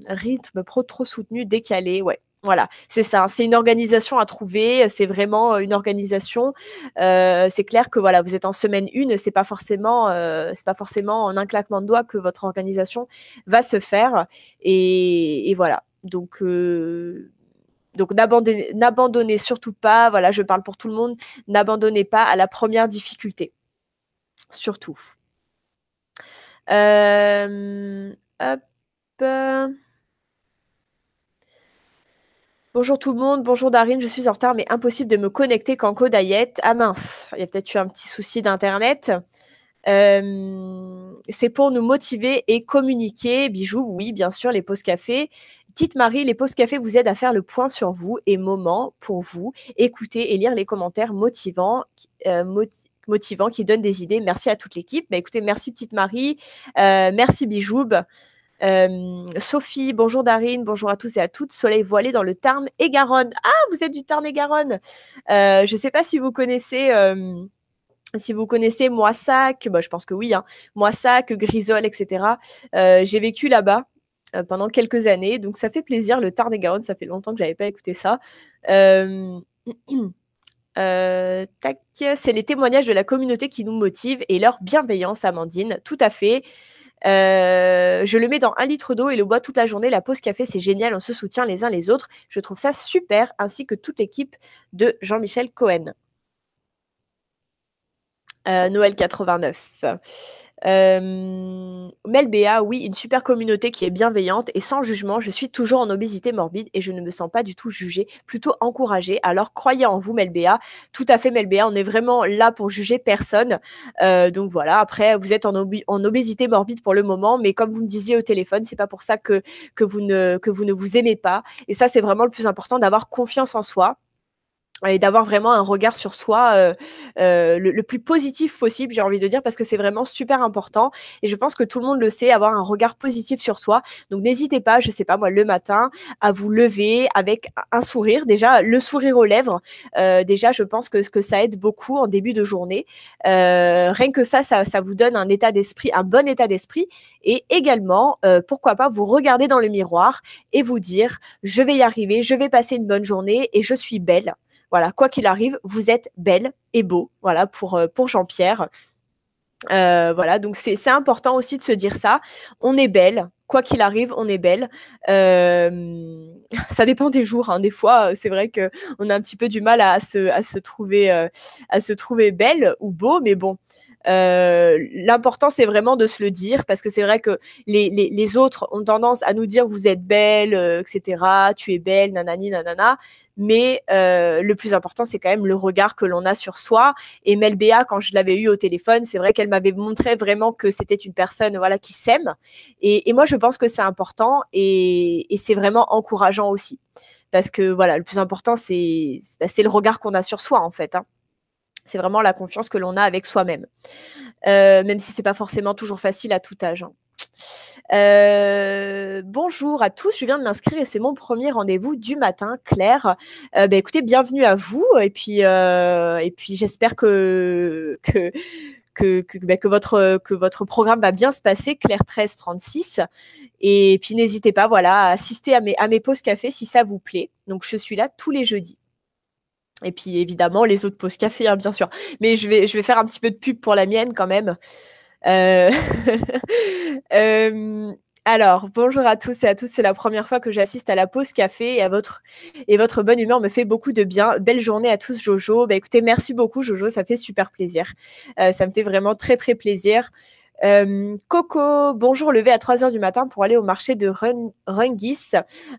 rythme pro trop soutenu, décalé, ouais. Voilà, c'est ça. C'est une organisation à trouver. C'est vraiment euh, une organisation. c'est clair que voilà, vous êtes en semaine une. C'est pas forcément, c'est pas forcément en un claquement de doigts que votre organisation va se faire. Et, et voilà. Donc donc n'abandonnez surtout pas. Voilà, je parle pour tout le monde. N'abandonnez pas à la première difficulté surtout. Euh, bonjour tout le monde, bonjour Darine, je suis en retard, mais impossible de me connecter qu'en code Ayette. Ah mince, il y a peut-être eu un petit souci d'internet. Euh, c'est pour nous motiver et communiquer. Bijoux, oui, bien sûr, les pauses café. Dites Marie, les pauses café vous aident à faire le point sur vous et moment pour vous. écouter et lire les commentaires motivants, euh, motivant, qui donne des idées. Merci à toute l'équipe. Bah, écoutez, merci Petite Marie, euh, merci Bijoub. Euh, Sophie, bonjour Darine, bonjour à tous et à toutes. Soleil voilé dans le Tarn et Garonne. Ah, vous êtes du Tarn et Garonne. Euh, je ne sais pas si vous connaissez. si vous connaissez Moissac, bah, je pense que oui, hein, Moissac, Grisol, etc. J'ai vécu là-bas pendant quelques années, donc ça fait plaisir. Le Tarn et Garonne, ça fait longtemps que j'avais pas écouté ça. Euh, c'est les témoignages de la communauté qui nous motivent et leur bienveillance, Amandine. Tout à fait. Euh, je le mets dans un litre d'eau et le bois toute la journée. La pause café, c'est génial. On se soutient les uns les autres. Je trouve ça super, ainsi que toute l'équipe de Jean-Michel Cohen. Euh, Noël 89. Euh, Melbea, oui, une super communauté qui est bienveillante et sans jugement. Je suis toujours en obésité morbide et je ne me sens pas du tout jugée, plutôt encouragée. Alors croyez en vous, Melbea. Tout à fait, Melbea. On est vraiment là pour juger personne. Euh, donc voilà. Après, vous êtes en, en, obésité morbide pour le moment, mais comme vous me disiez au téléphone, c'est pas pour ça que, que, vous ne, que vous ne vous aimez pas. Et ça, c'est vraiment le plus important d'avoir confiance en soi et d'avoir vraiment un regard sur soi euh, euh, le, plus positif possible, j'ai envie de dire, parce que c'est vraiment super important. Et je pense que tout le monde le sait, avoir un regard positif sur soi. Donc n'hésitez pas, je sais pas moi, le matin, à vous lever avec un sourire. Déjà, le sourire aux lèvres, euh, déjà, je pense que, que ça aide beaucoup en début de journée. rien que ça, ça, ça, vous donne un état d'esprit, un bon état d'esprit. Et également, pourquoi pas vous regarder dans le miroir et vous dire, je vais y arriver, je vais passer une bonne journée et je suis belle. Voilà, quoi qu'il arrive, vous êtes belle et beau. Voilà pour, euh, pour Jean-Pierre. Euh, voilà, donc c'est important aussi de se dire ça. On est belle, quoi qu'il arrive, on est belle. Euh, ça dépend des jours. Hein. Des fois, c'est vrai que on a un petit peu du mal à, se, trouver, à se trouver belle ou beau, mais bon. L'important, c'est vraiment de se le dire parce que c'est vrai que les, les, autres ont tendance à nous dire vous êtes belle, etc. Tu es belle, nanani, nanana mais euh, le plus important, c'est quand même le regard que l'on a sur soi. Et Mel Béa, quand je l'avais eue au téléphone, c'est vrai qu'elle m'avait montré vraiment que c'était une personne voilà, qui s'aime. Et, moi, je pense que c'est important et, c'est vraiment encourageant aussi. Parce que voilà, le plus important, c'est bah, le regard qu'on a sur soi, en fait. Hein. C'est vraiment la confiance que l'on a avec soi-même. Euh, même si c'est pas forcément toujours facile à tout âge. Hein. Euh, bonjour à tous, je viens de m'inscrire et c'est mon premier rendez-vous du matin, Claire. Euh, bah, écoutez, bienvenue à vous et puis, euh, et puis j'espère que, que, que, bah, que, votre, que votre programme va bien se passer, Claire 1336. Et puis n'hésitez pas voilà, à assister à mes, à mes pauses café si ça vous plaît. Donc je suis là tous les jeudis. Et puis évidemment les autres pauses café, hein, bien sûr. Mais je vais, je vais faire un petit peu de pub pour la mienne quand même. Euh, euh, alors, bonjour à tous et à toutes. C'est la première fois que j'assiste à la pause café et à votre et votre bonne humeur me fait beaucoup de bien. Belle journée à tous, Jojo. Bah, écoutez, merci beaucoup, Jojo. Ça fait super plaisir. Euh, ça me fait vraiment très très plaisir. Euh, Coco, bonjour, levé à 3 h du matin pour aller au marché de Rungis.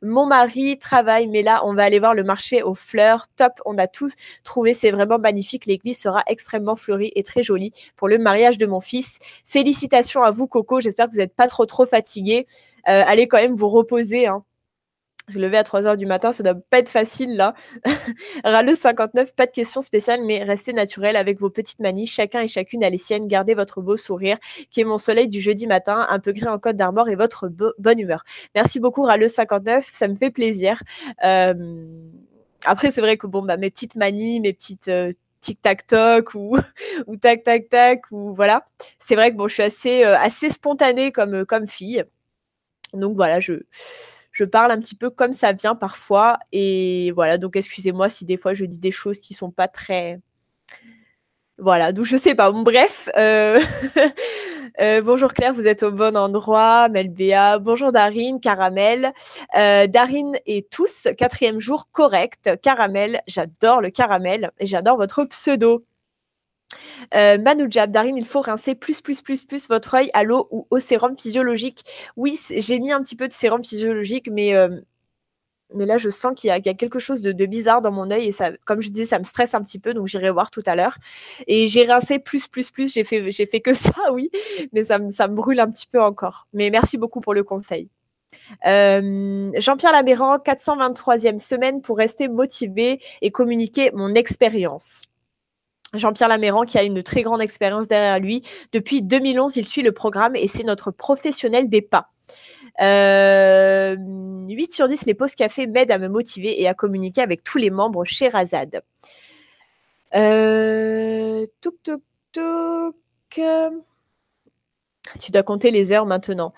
Mon mari travaille, mais là, on va aller voir le marché aux fleurs. Top, on a tous trouvé, c'est vraiment magnifique. L'église sera extrêmement fleurie et très jolie pour le mariage de mon fils. Félicitations à vous, Coco. J'espère que vous n'êtes pas trop, trop fatigué. Euh, allez quand même vous reposer. Hein se lever à 3 h du matin, ça ne doit pas être facile là. Râleux 59, pas de questions spéciales, mais restez naturel avec vos petites manies. Chacun et chacune a les siennes. Gardez votre beau sourire, qui est mon soleil du jeudi matin, un peu gris en Côte d'Armor et votre bonne humeur. Merci beaucoup, raleux 59, ça me fait plaisir. Euh, après, c'est vrai que bon, bah, mes petites manies, mes petites. Euh, tic-tac-toc ou, tac-tac-tac ou voilà. C'est vrai que bon, je suis assez, euh, assez spontanée comme, comme fille. Donc voilà, je, je parle un petit peu comme ça vient parfois. Et voilà, donc excusez-moi si des fois je dis des choses qui ne sont pas très. Voilà, donc je sais pas. bref. Euh, euh, bonjour Claire, vous êtes au bon endroit. Melbea. Bonjour Darine, Caramel. Euh, Darine et tous, quatrième jour correct. Caramel, j'adore le caramel et j'adore votre pseudo. Euh, Manu il faut rincer plus, plus, plus, plus votre œil à l'eau ou au sérum physiologique. Oui, j'ai mis un petit peu de sérum physiologique, mais, euh, mais là, je sens qu'il y, a quelque chose de, bizarre dans mon œil. Et ça, comme je disais, ça me stresse un petit peu, donc j'irai voir tout à l'heure. Et j'ai rincé plus, plus, plus. J'ai fait, fait que ça, oui, mais ça, me brûle un petit peu encore. Mais merci beaucoup pour le conseil. Euh, Jean-Pierre Laméran 423e semaine pour rester motivé et communiquer mon expérience. Jean-Pierre Laméran, qui a une très grande expérience derrière lui. Depuis 2011, il suit le programme et c'est notre professionnel des pas. 8 euh, sur 10, les pauses café m'aident à me motiver et à communiquer avec tous les membres chez Razad. Euh, euh, tu dois compter les heures maintenant.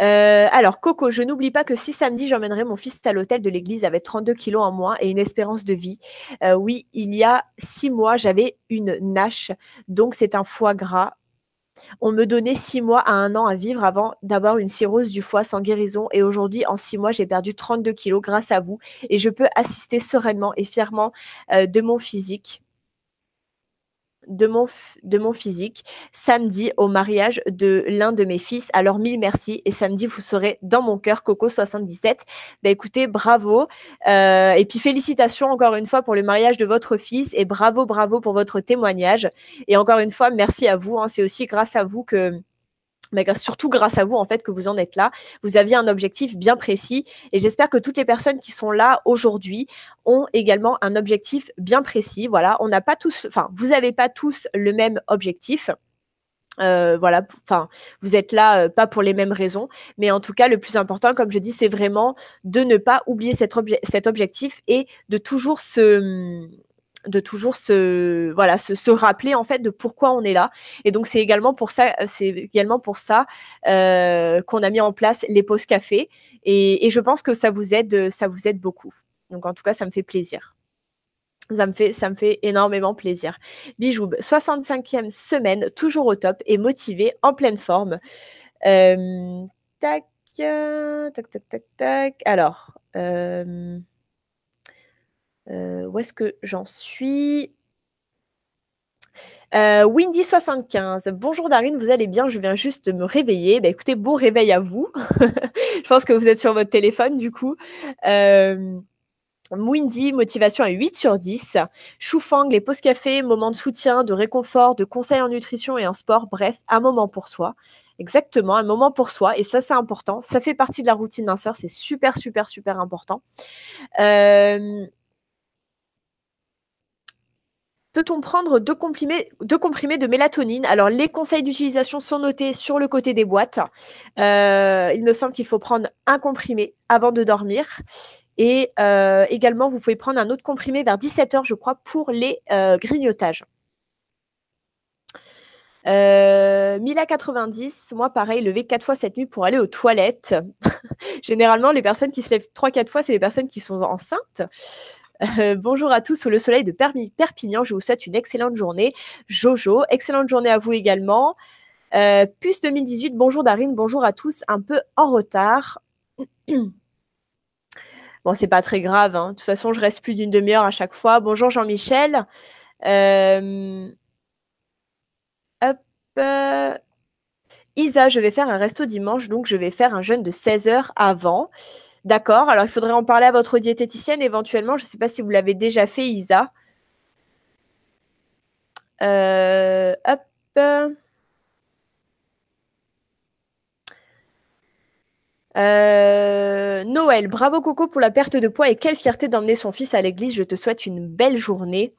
Euh, alors, Coco, je n'oublie pas que si samedi, j'emmènerai mon fils à l'hôtel de l'église avec 32 kilos en moins et une espérance de vie. Euh, oui, il y a six mois, j'avais une nache, donc c'est un foie gras. On me donnait six mois à un an à vivre avant d'avoir une cirrhose du foie sans guérison et aujourd'hui, en six mois, j'ai perdu 32 kilos grâce à vous et je peux assister sereinement et fièrement euh, de mon physique de mon, de mon physique samedi au mariage de l'un de mes fils. Alors mille merci et samedi vous serez dans mon cœur Coco77. Bah écoutez, bravo euh, et puis félicitations encore une fois pour le mariage de votre fils et bravo, bravo pour votre témoignage. Et encore une fois, merci à vous. Hein. C'est aussi grâce à vous que mais surtout grâce à vous en fait que vous en êtes là. Vous aviez un objectif bien précis et j'espère que toutes les personnes qui sont là aujourd'hui ont également un objectif bien précis. Voilà, on n'a pas tous, enfin vous n'avez pas tous le même objectif. Euh, voilà, enfin, vous êtes là euh, pas pour les mêmes raisons, mais en tout cas, le plus important, comme je dis, c'est vraiment de ne pas oublier cet objectif et de toujours se, de toujours se voilà se, se, rappeler en fait de pourquoi on est là et donc c'est également pour ça c'est également pour ça qu'on a mis en place les pauses café et, je pense que ça vous aide ça vous aide beaucoup donc en tout cas ça me fait plaisir ça me fait, ça me fait énormément plaisir. Bijoub, 65e semaine, toujours au top et motivé, en pleine forme. tac, tac, tac, tac, tac. Alors, euh, où est-ce que j'en suis euh, Windy75, bonjour Darine, vous allez bien Je viens juste de me réveiller. Bah, écoutez, beau réveil à vous. Je pense que vous êtes sur votre téléphone du coup. Euh, Windy, motivation à 8 sur 10. Choufang, les pauses café, moments de soutien, de réconfort, de conseils en nutrition et en sport. Bref, un moment pour soi. Exactement, un moment pour soi. Et ça, c'est important. Ça fait partie de la routine d'un minceur. C'est super, super, super important. Peut-on prendre deux comprimés, de mélatonine Alors, les conseils d'utilisation sont notés sur le côté des boîtes. Euh, il me semble qu'il faut prendre un comprimé avant de dormir. Et euh, également, vous pouvez prendre un autre comprimé vers 17h, je crois, pour les euh, grignotages. Euh, à 90, moi pareil, lever quatre fois cette nuit pour aller aux toilettes. Généralement, les personnes qui se lèvent trois quatre fois, c'est les personnes qui sont enceintes. Euh, bonjour à tous sous le soleil de Perpignan. Je vous souhaite une excellente journée. Jojo, excellente journée à vous également. Euh, puce 2018, bonjour Darine, bonjour à tous. Un peu en retard. bon, c'est pas très grave. Hein. De toute façon, je reste plus d'une demi-heure à chaque fois. Bonjour Jean-Michel. Euh, Isa, je vais faire un resto dimanche, donc je vais faire un jeûne de 16 heures avant. D'accord. Alors, il faudrait en parler à votre diététicienne éventuellement. Je ne sais pas si vous l'avez déjà fait, Isa. Euh, hop. Euh, Noël, bravo Coco pour la perte de poids et quelle fierté d'emmener son fils à l'église. Je te souhaite une belle journée.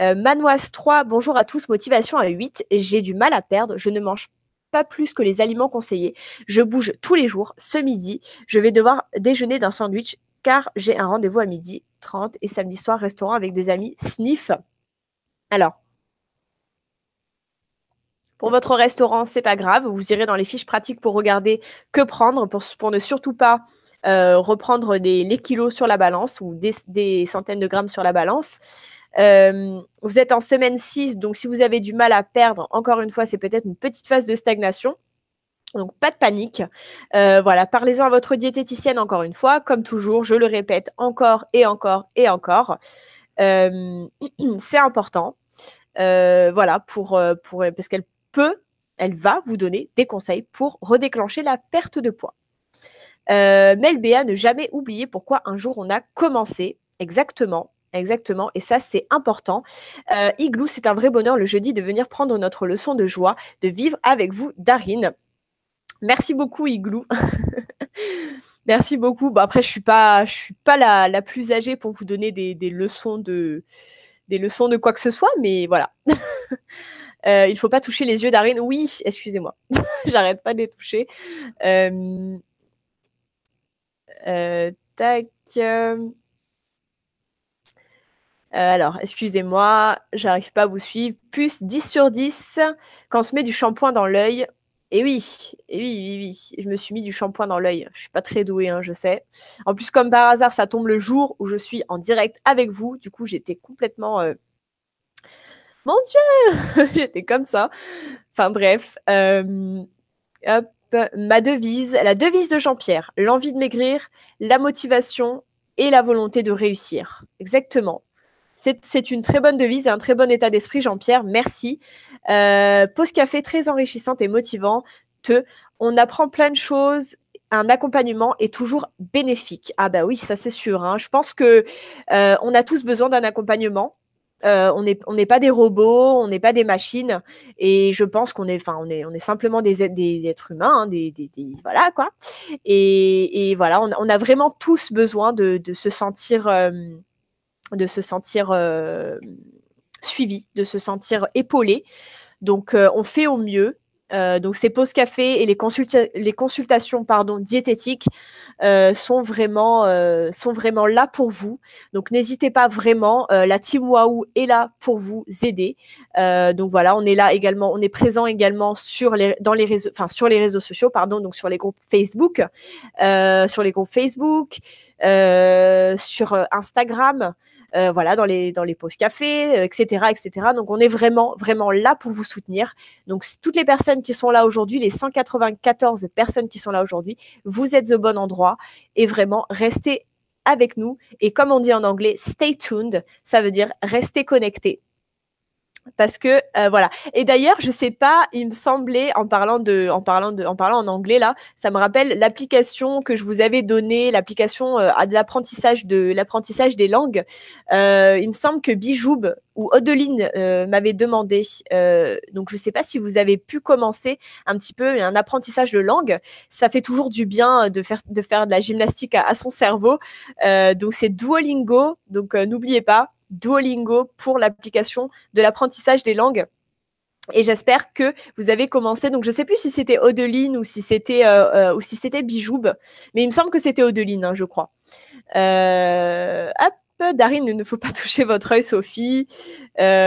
Euh, Manoise 3, bonjour à tous, motivation à 8. J'ai du mal à perdre, je ne mange plus que les aliments conseillés. Je bouge tous les jours. Ce midi, je vais devoir déjeuner d'un sandwich car j'ai un rendez-vous à midi 30 et samedi soir restaurant avec des amis sniff. Alors, pour votre restaurant, c'est pas grave. Vous irez dans les fiches pratiques pour regarder que prendre, pour, pour ne surtout pas euh, reprendre des, les kilos sur la balance ou des, des, centaines de grammes sur la balance. Euh, vous êtes en semaine 6, donc si vous avez du mal à perdre, encore une fois, c'est peut-être une petite phase de stagnation. Donc pas de panique. Euh, voilà, parlez-en à votre diététicienne encore une fois. Comme toujours, je le répète encore et encore et encore. Euh, c'est important. voilà, pour, pour, parce qu'elle peut, elle va vous donner des conseils pour redéclencher la perte de poids. Euh, Melbea, ne jamais oublier pourquoi un jour on a commencé. Exactement. Exactement, et ça c'est important. Euh, Igloo, c'est un vrai bonheur le jeudi de venir prendre notre leçon de joie, de vivre avec vous, Darine. Merci beaucoup, Igloo. Merci beaucoup. après, je ne suis pas, je suis pas la, plus âgée pour vous donner des, leçons de, des leçons de quoi que ce soit, mais voilà. Euh, il ne faut pas toucher les yeux d'Arine. Oui, excusez-moi. J'arrête pas de les toucher. Euh, tac. Euh, alors, excusez-moi, j'arrive pas à vous suivre. Plus 10 sur 10 quand on se met du shampoing dans l'œil. Et eh oui, et eh oui, oui, oui, je me suis mis du shampoing dans l'œil. Je suis pas très douée, hein, je sais. En plus, comme par hasard, ça tombe le jour où je suis en direct avec vous. Du coup, j'étais complètement euh, mon Dieu, j'étais comme ça. Enfin bref, euh, ma devise, la devise de Jean-Pierre, l'envie de maigrir, la motivation et la volonté de réussir. Exactement. C'est une très bonne devise et un très bon état d'esprit, Jean-Pierre. Merci. Euh, pause café très enrichissante et motivante. On apprend plein de choses. Un accompagnement est toujours bénéfique. Ah bah oui, ça c'est sûr. Hein. Je pense que euh, on a tous besoin d'un accompagnement. Euh, on n'est pas des robots, on n'est pas des machines, et je pense qu'on est, enfin, on est, simplement des, êtres humains, hein, voilà quoi. Et, voilà, on, a vraiment tous besoin de se sentir euh, de se sentir euh, suivi, de se sentir épaulé. Donc, euh, on fait au mieux. Euh, donc, ces pauses café et les, les consultations pardon, diététiques sont, vraiment, sont vraiment là pour vous. Donc, n'hésitez pas vraiment. la Team Wahoo est là pour vous aider. donc, voilà, on est là également. On est présent également sur les, dans les, réseaux, sur les réseaux sociaux, pardon, donc sur les groupes Facebook, sur les groupes Facebook, sur Instagram. Euh, voilà, dans les, dans les pauses café, etc., euh, etc. Donc, on est vraiment, vraiment là pour vous soutenir. Donc, toutes les personnes qui sont là aujourd'hui, les 194 personnes qui sont là aujourd'hui, vous êtes au bon endroit et vraiment, restez avec nous. Et comme on dit en anglais, stay tuned, ça veut dire restez connectés parce que euh, voilà. Et d'ailleurs, je sais pas, il me semblait en parlant de, en parlant de, en parlant en anglais là, ça me rappelle l'application que je vous avais donnée, l'application euh, à de l'apprentissage de l'apprentissage des langues. Euh, il me semble que Bijoub ou Odeline euh, m'avait demandé. donc je sais pas si vous avez pu commencer un petit peu un apprentissage de langue. Ça fait toujours du bien de faire de faire de la gymnastique à, à son cerveau. donc c'est Duolingo. Donc n'oubliez pas Duolingo pour l'application de l'apprentissage des langues. Et j'espère que vous avez commencé. Donc, je ne sais plus si c'était Odeline ou si c'était euh, euh, ou si c'était Bijoub, mais il me semble que c'était Odeline, hein, je crois. Euh, hop, Darine, il ne faut pas toucher votre œil, Sophie.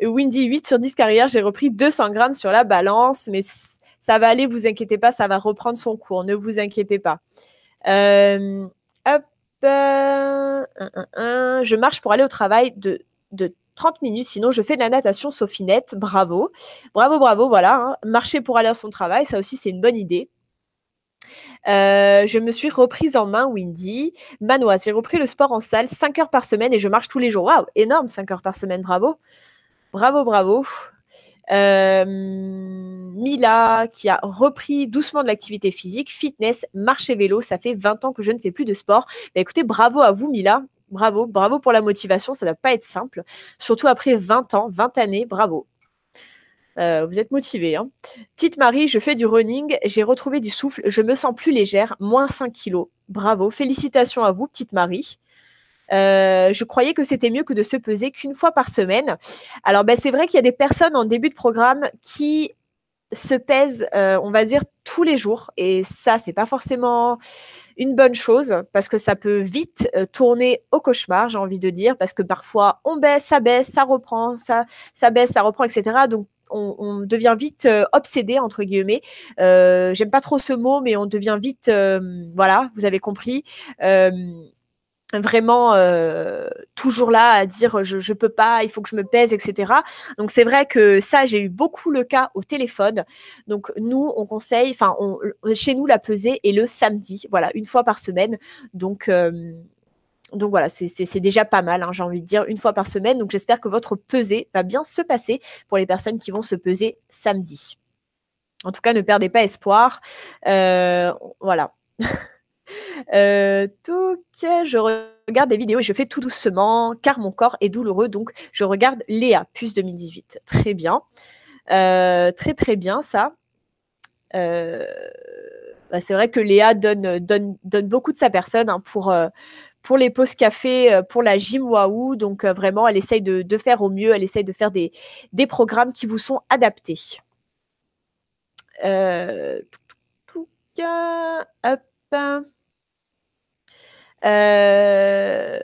Windy, 8 sur 10 carrière j'ai repris 200 grammes sur la balance, mais ça va aller, vous inquiétez pas, ça va reprendre son cours, ne vous inquiétez pas. hop, ben, je marche pour aller au travail de, de 30 minutes, sinon je fais de la natation, sophinette, bravo. Bravo, bravo, voilà. Hein. Marcher pour aller à son travail, ça aussi c'est une bonne idée. Euh, je me suis reprise en main, Windy. Manoise, j'ai repris le sport en salle 5 heures par semaine et je marche tous les jours. Waouh, énorme 5 heures par semaine, bravo. Bravo, bravo. Euh, Mila qui a repris doucement de l'activité physique, fitness, marche et vélo. Ça fait 20 ans que je ne fais plus de sport. Bah, écoutez, bravo à vous Mila. Bravo, bravo pour la motivation, ça ne doit pas être simple. Surtout après 20 ans, 20 années, bravo. Euh, vous êtes motivée Hein. Petite Marie, je fais du running, j'ai retrouvé du souffle, je me sens plus légère, moins 5 kilos. Bravo, félicitations à vous, petite Marie. Euh, je croyais que c'était mieux que de se peser qu'une fois par semaine. Alors, ben, c'est vrai qu'il y a des personnes en début de programme qui se pèsent, euh, on va dire, tous les jours. Et ça, c'est pas forcément une bonne chose parce que ça peut vite euh, tourner au cauchemar, j'ai envie de dire, parce que parfois on baisse, ça baisse, ça reprend, ça, ça baisse, ça reprend, etc. Donc on, devient vite obsédé entre guillemets. J'aime pas trop ce mot, mais on devient vite, voilà, vous avez compris vraiment euh, toujours là à dire euh, je, ne peux pas, il faut que je me pèse, etc. Donc c'est vrai que ça, j'ai eu beaucoup le cas au téléphone. Donc nous, on conseille, enfin, chez nous, la pesée est le samedi, voilà, une fois par semaine. Donc, euh, donc voilà, c'est déjà pas mal, hein, j'ai envie de dire, une fois par semaine. Donc j'espère que votre pesée va bien se passer pour les personnes qui vont se peser samedi. En tout cas, ne perdez pas espoir. voilà. Euh, donc, je regarde des vidéos et je fais tout doucement car mon corps est douloureux. Donc, je regarde Léa, puce 2018. Très bien. très, très bien, ça. c'est vrai que Léa donne, donne, beaucoup de sa personne pour, pour les pauses café, pour la gym waouh. Donc, vraiment, elle essaye de, faire au mieux. Elle essaye de faire des, des programmes qui vous sont adaptés. tout cas Hop. Euh,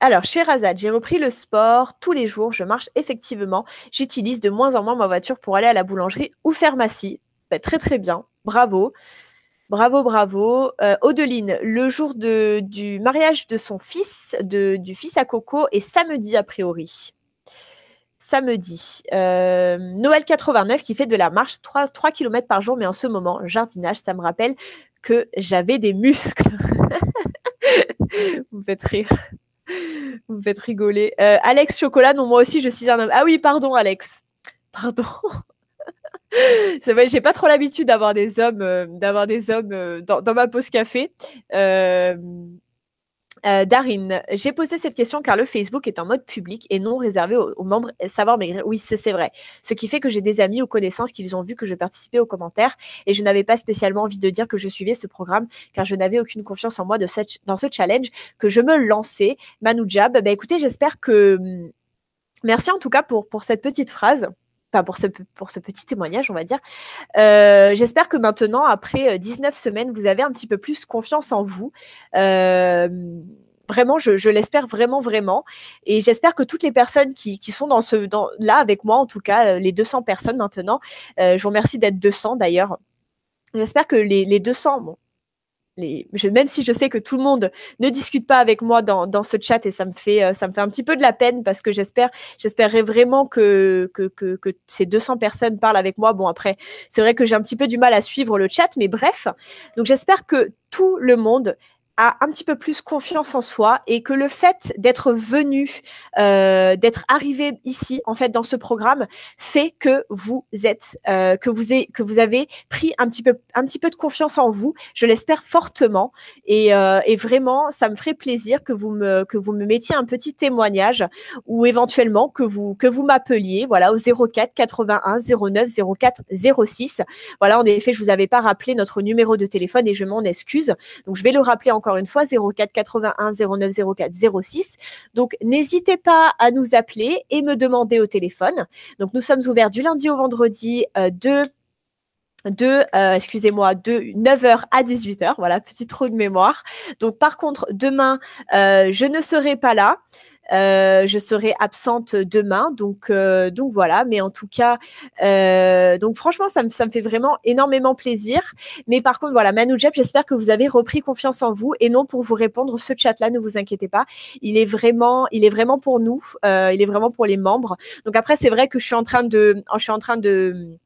alors, chez Razad, j'ai repris le sport tous les jours. Je marche effectivement. J'utilise de moins en moins ma voiture pour aller à la boulangerie ou pharmacie. Bah, très, très bien. Bravo. Bravo, bravo. Euh, Odeline, le jour du mariage de son fils, du fils à Coco, est samedi a priori. Samedi. Euh, Noël 89 qui fait de la marche 3, 3 km par jour, mais en ce moment, jardinage, ça me rappelle que j'avais des muscles. Vous me faites rire. Vous faites rigoler. Euh, Alex Chocolat, non, moi aussi, je suis un homme. Ah oui, pardon, Alex. Pardon. C'est j'ai pas trop l'habitude d'avoir des hommes, euh, d'avoir des hommes euh, dans, dans, ma pause café. Euh, Darine, j'ai posé cette question car le Facebook est en mode public et non réservé aux, membres Savoir mais Oui, c'est vrai. Ce qui fait que j'ai des amis ou connaissances qui ont vu que je participais aux commentaires et je n'avais pas spécialement envie de dire que je suivais ce programme car je n'avais aucune confiance en moi dans ce challenge que je me lançais. Manoujab, bah, bah, écoutez, j'espère que. Hum, merci en tout cas pour, pour cette petite phrase pour ce, pour ce petit témoignage, on va dire. Euh, j'espère que maintenant, après 19 euh, semaines, vous avez un petit peu plus confiance en vous. Euh, vraiment, je, l'espère vraiment, vraiment. Et j'espère que toutes les personnes qui, sont dans ce, dans, là avec moi, en tout cas, les 200 personnes maintenant, je vous remercie d'être 200 d'ailleurs. J'espère que les, les 200, même si je sais que tout le monde ne discute pas avec moi dans, ce chat et ça me fait euh, ça me fait un petit peu de la peine parce que j'espère j'espérais vraiment que que, que que, ces 200 personnes parlent avec moi. Bon après c'est vrai que j'ai un petit peu du mal à suivre le chat mais bref donc j'espère que tout le monde a un petit peu plus confiance en soi et que le fait d'être venu, euh, d'être arrivé ici, en fait, dans ce programme, fait que vous êtes, euh, que vous avez, que vous avez pris un petit peu, un petit peu de confiance en vous. Je l'espère fortement euh, et, vraiment, ça me ferait plaisir que vous me, que vous me mettiez un petit témoignage ou éventuellement que vous, que vous m'appeliez, voilà, au 04 81 09 04 06. Voilà, en effet, je vous avais pas rappelé notre numéro de téléphone et je m'en excuse. Donc, je vais le rappeler en encore une fois 04 81 09 04 06. Donc n'hésitez pas à nous appeler et me demander au téléphone. Donc nous sommes ouverts du lundi au vendredi euh, de euh, excusez-moi, de 9h à 18h. Voilà, petit trou de mémoire. Donc, par contre, demain, euh, je ne serai pas là. Euh, je serai absente demain, donc euh, donc voilà. Mais en tout cas, euh, donc franchement, ça me, ça me fait vraiment énormément plaisir. Mais par contre, voilà, Manu j'espère que vous avez repris confiance en vous et non pour vous répondre ce chat là. Ne vous inquiétez pas, il est vraiment il est vraiment pour nous, il est vraiment pour les membres. Donc après, c'est vrai que je suis en train de je suis en train de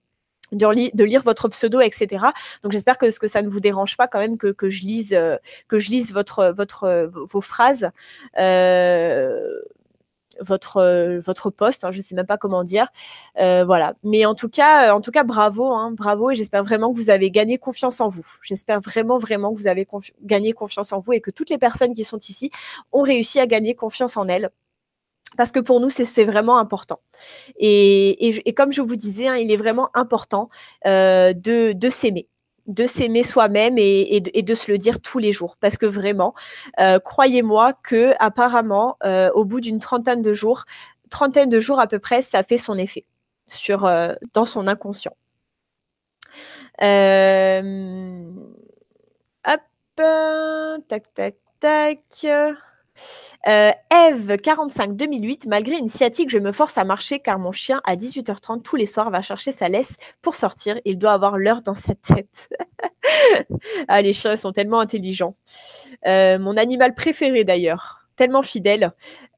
de, lire votre pseudo, etc. Donc j'espère que, que ça ne vous dérange pas quand même que, je lise, euh, que je lise votre, votre, euh, vos phrases, euh, votre, votre poste, hein, je ne sais même pas comment dire. voilà. Mais en tout cas, en tout cas bravo, hein, bravo, et j'espère vraiment que vous avez gagné confiance en vous. J'espère vraiment, vraiment que vous avez gagné confiance en vous et que toutes les personnes qui sont ici ont réussi à gagner confiance en elles parce que pour nous, c'est vraiment important. Et, comme je vous disais, hein, il est vraiment important euh, de, s'aimer de s'aimer soi-même et, de se le dire tous les jours. Parce que vraiment, euh, croyez-moi que apparemment, euh, au bout d'une trentaine de jours, trentaine de jours à peu près, ça fait son effet sur, dans son inconscient. hop, tac, tac, tac. Euh, Eve, 45 2008, malgré une sciatique, je me force à marcher car mon chien à 18h30 tous les soirs va chercher sa laisse pour sortir. Il doit avoir l'heure dans sa tête. ah, les chiens sont tellement intelligents. Euh, mon animal préféré d'ailleurs tellement fidèle.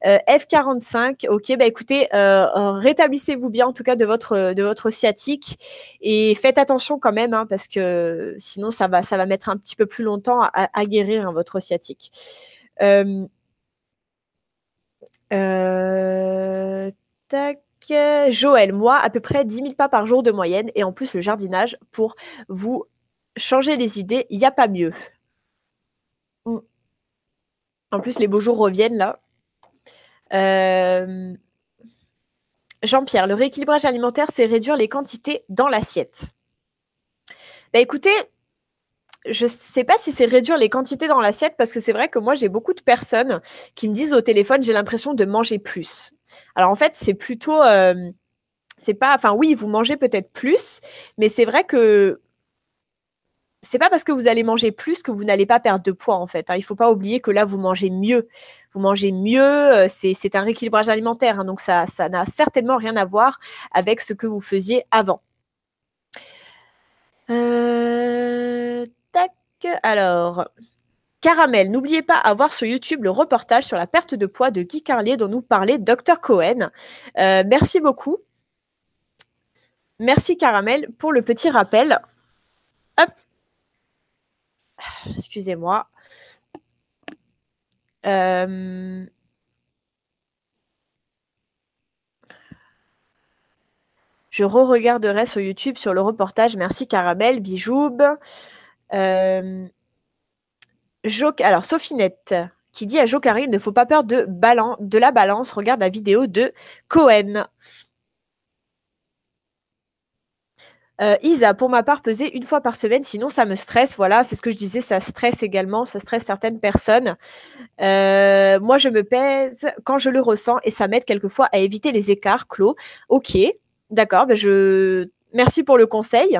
F45, euh, ok, bah écoutez, rétablissez-vous bien en tout cas de votre, de votre sciatique et faites attention quand même, hein, parce que sinon ça va, ça va mettre un petit peu plus longtemps à, guérir hein, votre sciatique. Euh, Joël, moi, à peu près 10 000 pas par jour de moyenne et en plus le jardinage pour vous changer les idées, il n'y a pas mieux. En plus, les beaux jours reviennent là. Euh, Jean-Pierre, le rééquilibrage alimentaire, c'est réduire les quantités dans l'assiette. Bah écoutez, je ne sais pas si c'est réduire les quantités dans l'assiette parce que c'est vrai que moi j'ai beaucoup de personnes qui me disent au téléphone j'ai l'impression de manger plus. Alors en fait c'est plutôt euh, c'est pas enfin oui vous mangez peut-être plus mais c'est vrai que c'est pas parce que vous allez manger plus que vous n'allez pas perdre de poids en fait. Hein. Il ne faut pas oublier que là vous mangez mieux, vous mangez mieux, euh, c'est un rééquilibrage alimentaire hein, donc ça ça n'a certainement rien à voir avec ce que vous faisiez avant. Euh alors, Caramel, n'oubliez pas à voir sur YouTube le reportage sur la perte de poids de Guy Carlier dont nous parlait Dr Cohen. Euh, merci beaucoup. Merci Caramel pour le petit rappel. Hop. Excusez-moi. Euh, je re-regarderai sur YouTube sur le reportage. Merci Caramel, Bijoub. Euh, jo alors, Sophinette qui dit à Jocary il ne faut pas peur de, de la balance. Regarde la vidéo de Cohen. Euh, Isa, pour ma part, peser une fois par semaine, sinon ça me stresse. Voilà, c'est ce que je disais, ça stresse également, ça stresse certaines personnes. Euh, moi, je me pèse quand je le ressens et ça m'aide quelquefois à éviter les écarts clos. Ok, d'accord, ben je... merci pour le conseil.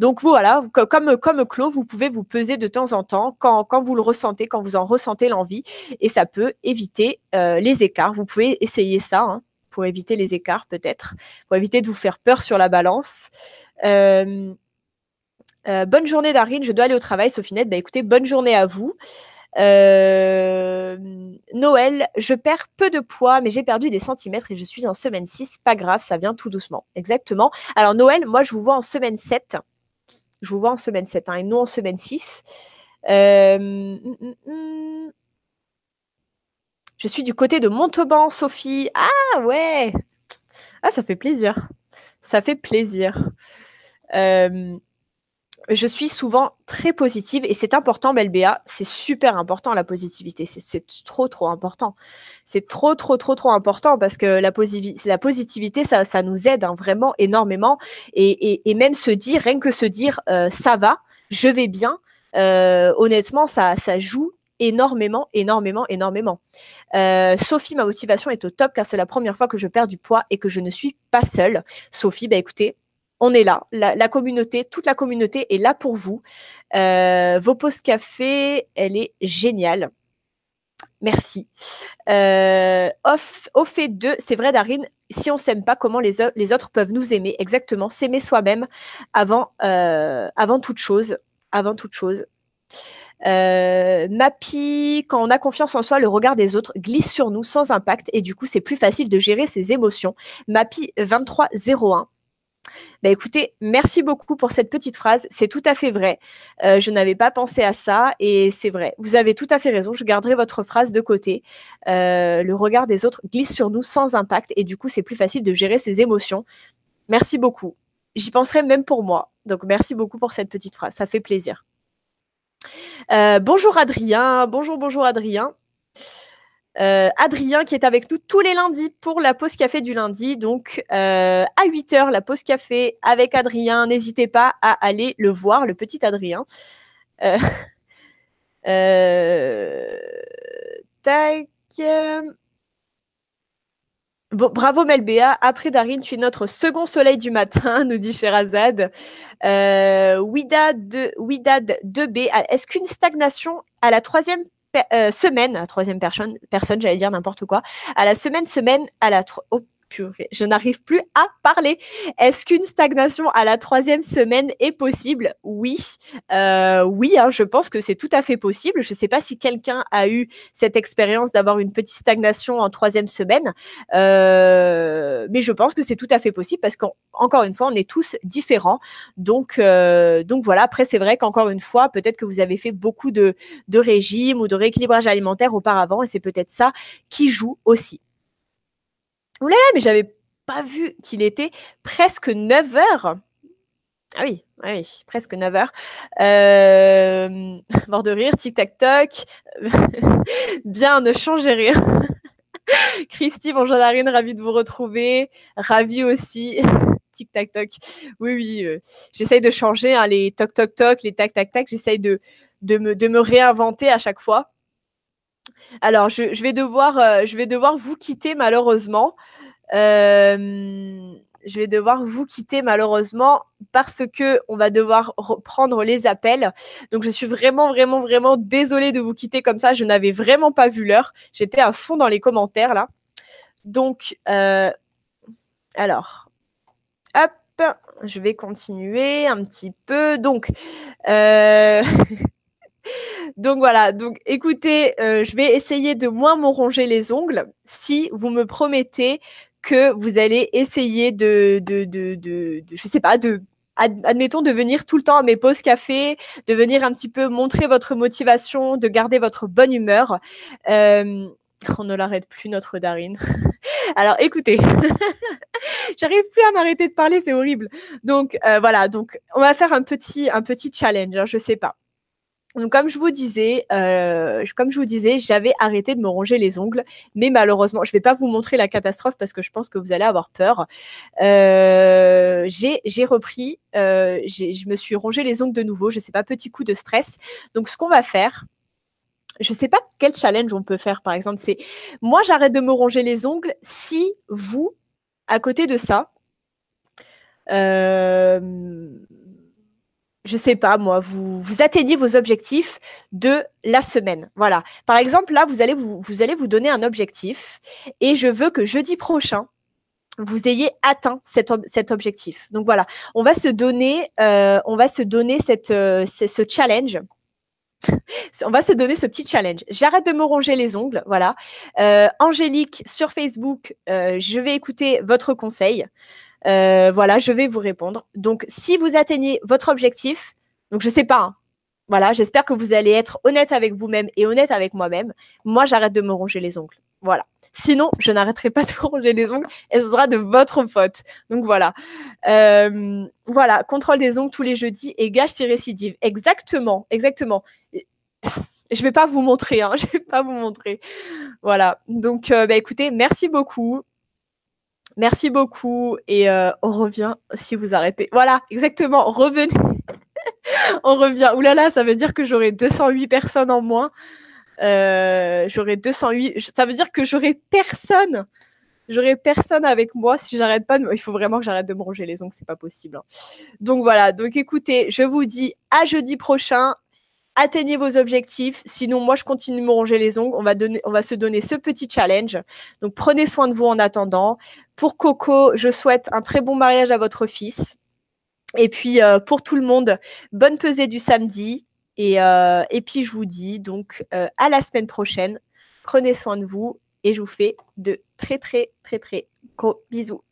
Donc voilà, comme, comme vous pouvez vous peser de temps en temps quand, vous le ressentez, quand vous en ressentez l'envie, et ça peut éviter euh, les écarts. Vous pouvez essayer ça hein, pour éviter les écarts peut-être, pour éviter de vous faire peur sur la balance. Euh, euh, bonne journée Darine, je dois aller au travail, Sophinette. ben bah, écoutez, bonne journée à vous. Noël, je perds peu de poids, mais j'ai perdu des centimètres et je suis en semaine 6. Pas grave, ça vient tout doucement. Exactement. Alors, Noël, moi, je vous vois en semaine 7. Je vous vois en semaine 7 hein, et non en semaine 6. Euh, mm, mm, mm. je suis du côté de Montauban, Sophie. Ah ouais Ah, ça fait plaisir. Ça fait plaisir. Euh, je suis souvent très positive et c'est important, Belle Béa, c'est super important la positivité, c'est trop trop important. C'est trop trop trop trop important parce que la, positivité, ça, nous aide hein, vraiment énormément et, même se dire, rien que se dire euh, ça va, je vais bien, euh, honnêtement, ça, ça joue énormément, énormément, énormément. Euh, Sophie, ma motivation est au top car c'est la première fois que je perds du poids et que je ne suis pas seule. Sophie, bah écoutez, on est là. La, communauté, toute la communauté est là pour vous. Euh, vos pauses café, elle est géniale. Merci. Euh, off, au fait de, c'est vrai, Darine, si on s'aime pas, comment les, autres peuvent nous aimer Exactement, s'aimer soi-même avant, euh, avant toute chose. Avant toute chose. quand on a confiance en soi, le regard des autres glisse sur nous sans impact et du coup, c'est plus facile de gérer ses émotions. Mappy 2301. Bah, écoutez, merci beaucoup pour cette petite phrase. C'est tout à fait vrai. Euh, je n'avais pas pensé à ça et c'est vrai. Vous avez tout à fait raison. Je garderai votre phrase de côté. Euh, le regard des autres glisse sur nous sans impact et du coup, c'est plus facile de gérer ses émotions. Merci beaucoup. J'y penserai même pour moi. Donc, merci beaucoup pour cette petite phrase. Ça fait plaisir. Euh, bonjour Adrien. Bonjour, bonjour Adrien. Euh, Adrien qui est avec nous tous les lundis pour la pause café du lundi. Donc euh, à 8h, la pause café avec Adrien. N'hésitez pas à aller le voir, le petit Adrien. Euh, euh Bon, bravo Melbéa. Après Darine, tu es notre second soleil du matin, nous dit Sherazade. Euh, Widad, de, Widad 2B. Ah, est-ce qu'une stagnation à la troisième euh, semaine, troisième personne, personne, j'allais dire n'importe quoi, à la semaine, semaine, à la, je n'arrive plus à parler. Est-ce qu'une stagnation à la troisième semaine est possible Oui, euh, oui, hein, je pense que c'est tout à fait possible. Je ne sais pas si quelqu'un a eu cette expérience d'avoir une petite stagnation en troisième semaine, euh, mais je pense que c'est tout à fait possible parce qu'encore une fois, on est tous différents. Donc, euh, voilà. Après, c'est vrai qu'encore une fois, peut-être que vous avez fait beaucoup de régimes ou de rééquilibrage alimentaire auparavant, et c'est peut-être ça qui joue aussi. Oh mais j'avais pas vu qu'il était presque 9 heures. Ah oui, ah oui, presque 9 heures. Euh, mort de rire, tic-tac-toc. Bien, ne changez rien. Christy, bonjour Darine, ravie de vous retrouver. Ravie aussi. tic-tac-toc. Oui, oui, euh, j'essaye de changer hein, les toc-toc-toc, les tac-tac-tac. J'essaye de, de, me, de me réinventer à chaque fois. Alors, je, vais devoir, euh, je vais devoir vous quitter malheureusement. Euh, je vais devoir vous quitter malheureusement parce que on va devoir reprendre les appels. Donc je suis vraiment vraiment vraiment désolée de vous quitter comme ça. Je n'avais vraiment pas vu l'heure. J'étais à fond dans les commentaires là. Donc euh, alors hop, je vais continuer un petit peu. Donc euh... Donc voilà, donc écoutez, euh, je vais essayer de moins me ronger les ongles si vous me promettez que vous allez essayer de, de, de, je sais pas, de admettons de venir tout le temps à mes pauses café, de venir un petit peu montrer votre motivation, de garder votre bonne humeur. Euh, on ne l'arrête plus, notre Darine. Alors écoutez, j'arrive plus à m'arrêter de parler, c'est horrible. Donc euh, voilà, donc on va faire un petit, un petit challenge, je hein, je sais pas. Donc, comme je vous disais, euh, comme je vous disais, j'avais arrêté de me ronger les ongles, mais malheureusement, je ne vais pas vous montrer la catastrophe parce que je pense que vous allez avoir peur. Euh, j'ai repris, euh, je me suis rongé les ongles de nouveau. Je ne sais pas, petit coup de stress. Donc, ce qu'on va faire. Je ne sais pas quel challenge on peut faire, par exemple. C'est moi, j'arrête de me ronger les ongles si vous, à côté de ça, je sais pas moi, vous, atteignez vos objectifs de la semaine. Voilà. Par exemple, là, vous allez vous, allez vous donner un objectif et je veux que jeudi prochain, vous ayez atteint cet, objectif. Donc voilà, on va se donner, euh, on va se donner cette, euh, ce challenge. on va se donner ce petit challenge. J'arrête de me ronger les ongles, voilà. Euh, Angélique sur Facebook, je vais écouter votre conseil. Euh, voilà, je vais vous répondre. Donc, si vous atteignez votre objectif, donc je sais pas, hein. voilà, j'espère que vous allez être honnête avec vous-même et honnête avec moi-même. Moi, j'arrête de me ronger les ongles. Voilà. Sinon, je n'arrêterai pas de ronger les ongles et ce sera de votre faute. Donc voilà. Euh, voilà, contrôle des ongles tous les jeudis et gage ses récidives Exactement, exactement. Je vais pas vous montrer, hein, je vais pas vous montrer. Voilà. Donc, euh, bah, écoutez, merci beaucoup. Merci beaucoup et euh, on revient si vous arrêtez. Voilà, exactement, revenez. on revient. Oulala, ça veut dire que j'aurai 208 personnes en moins. Euh, j'aurai 208. Ça veut dire que j'aurai personne. J'aurai personne avec moi si j'arrête pas. Il faut vraiment que j'arrête de me ronger les ongles, c'est pas possible. Hein. Donc voilà. Donc écoutez, je vous dis à jeudi prochain atteignez vos objectifs. Sinon, moi, je continue de me ronger les ongles. On va, se donner ce petit challenge. Donc, prenez soin de vous en attendant. Pour Coco, je souhaite un très bon mariage à votre fils. Et puis, euh, pour tout le monde, bonne pesée du samedi. Et, euh, puis, je vous dis donc euh, à la semaine prochaine. Prenez soin de vous et je vous fais de très, très, très, très gros bisous.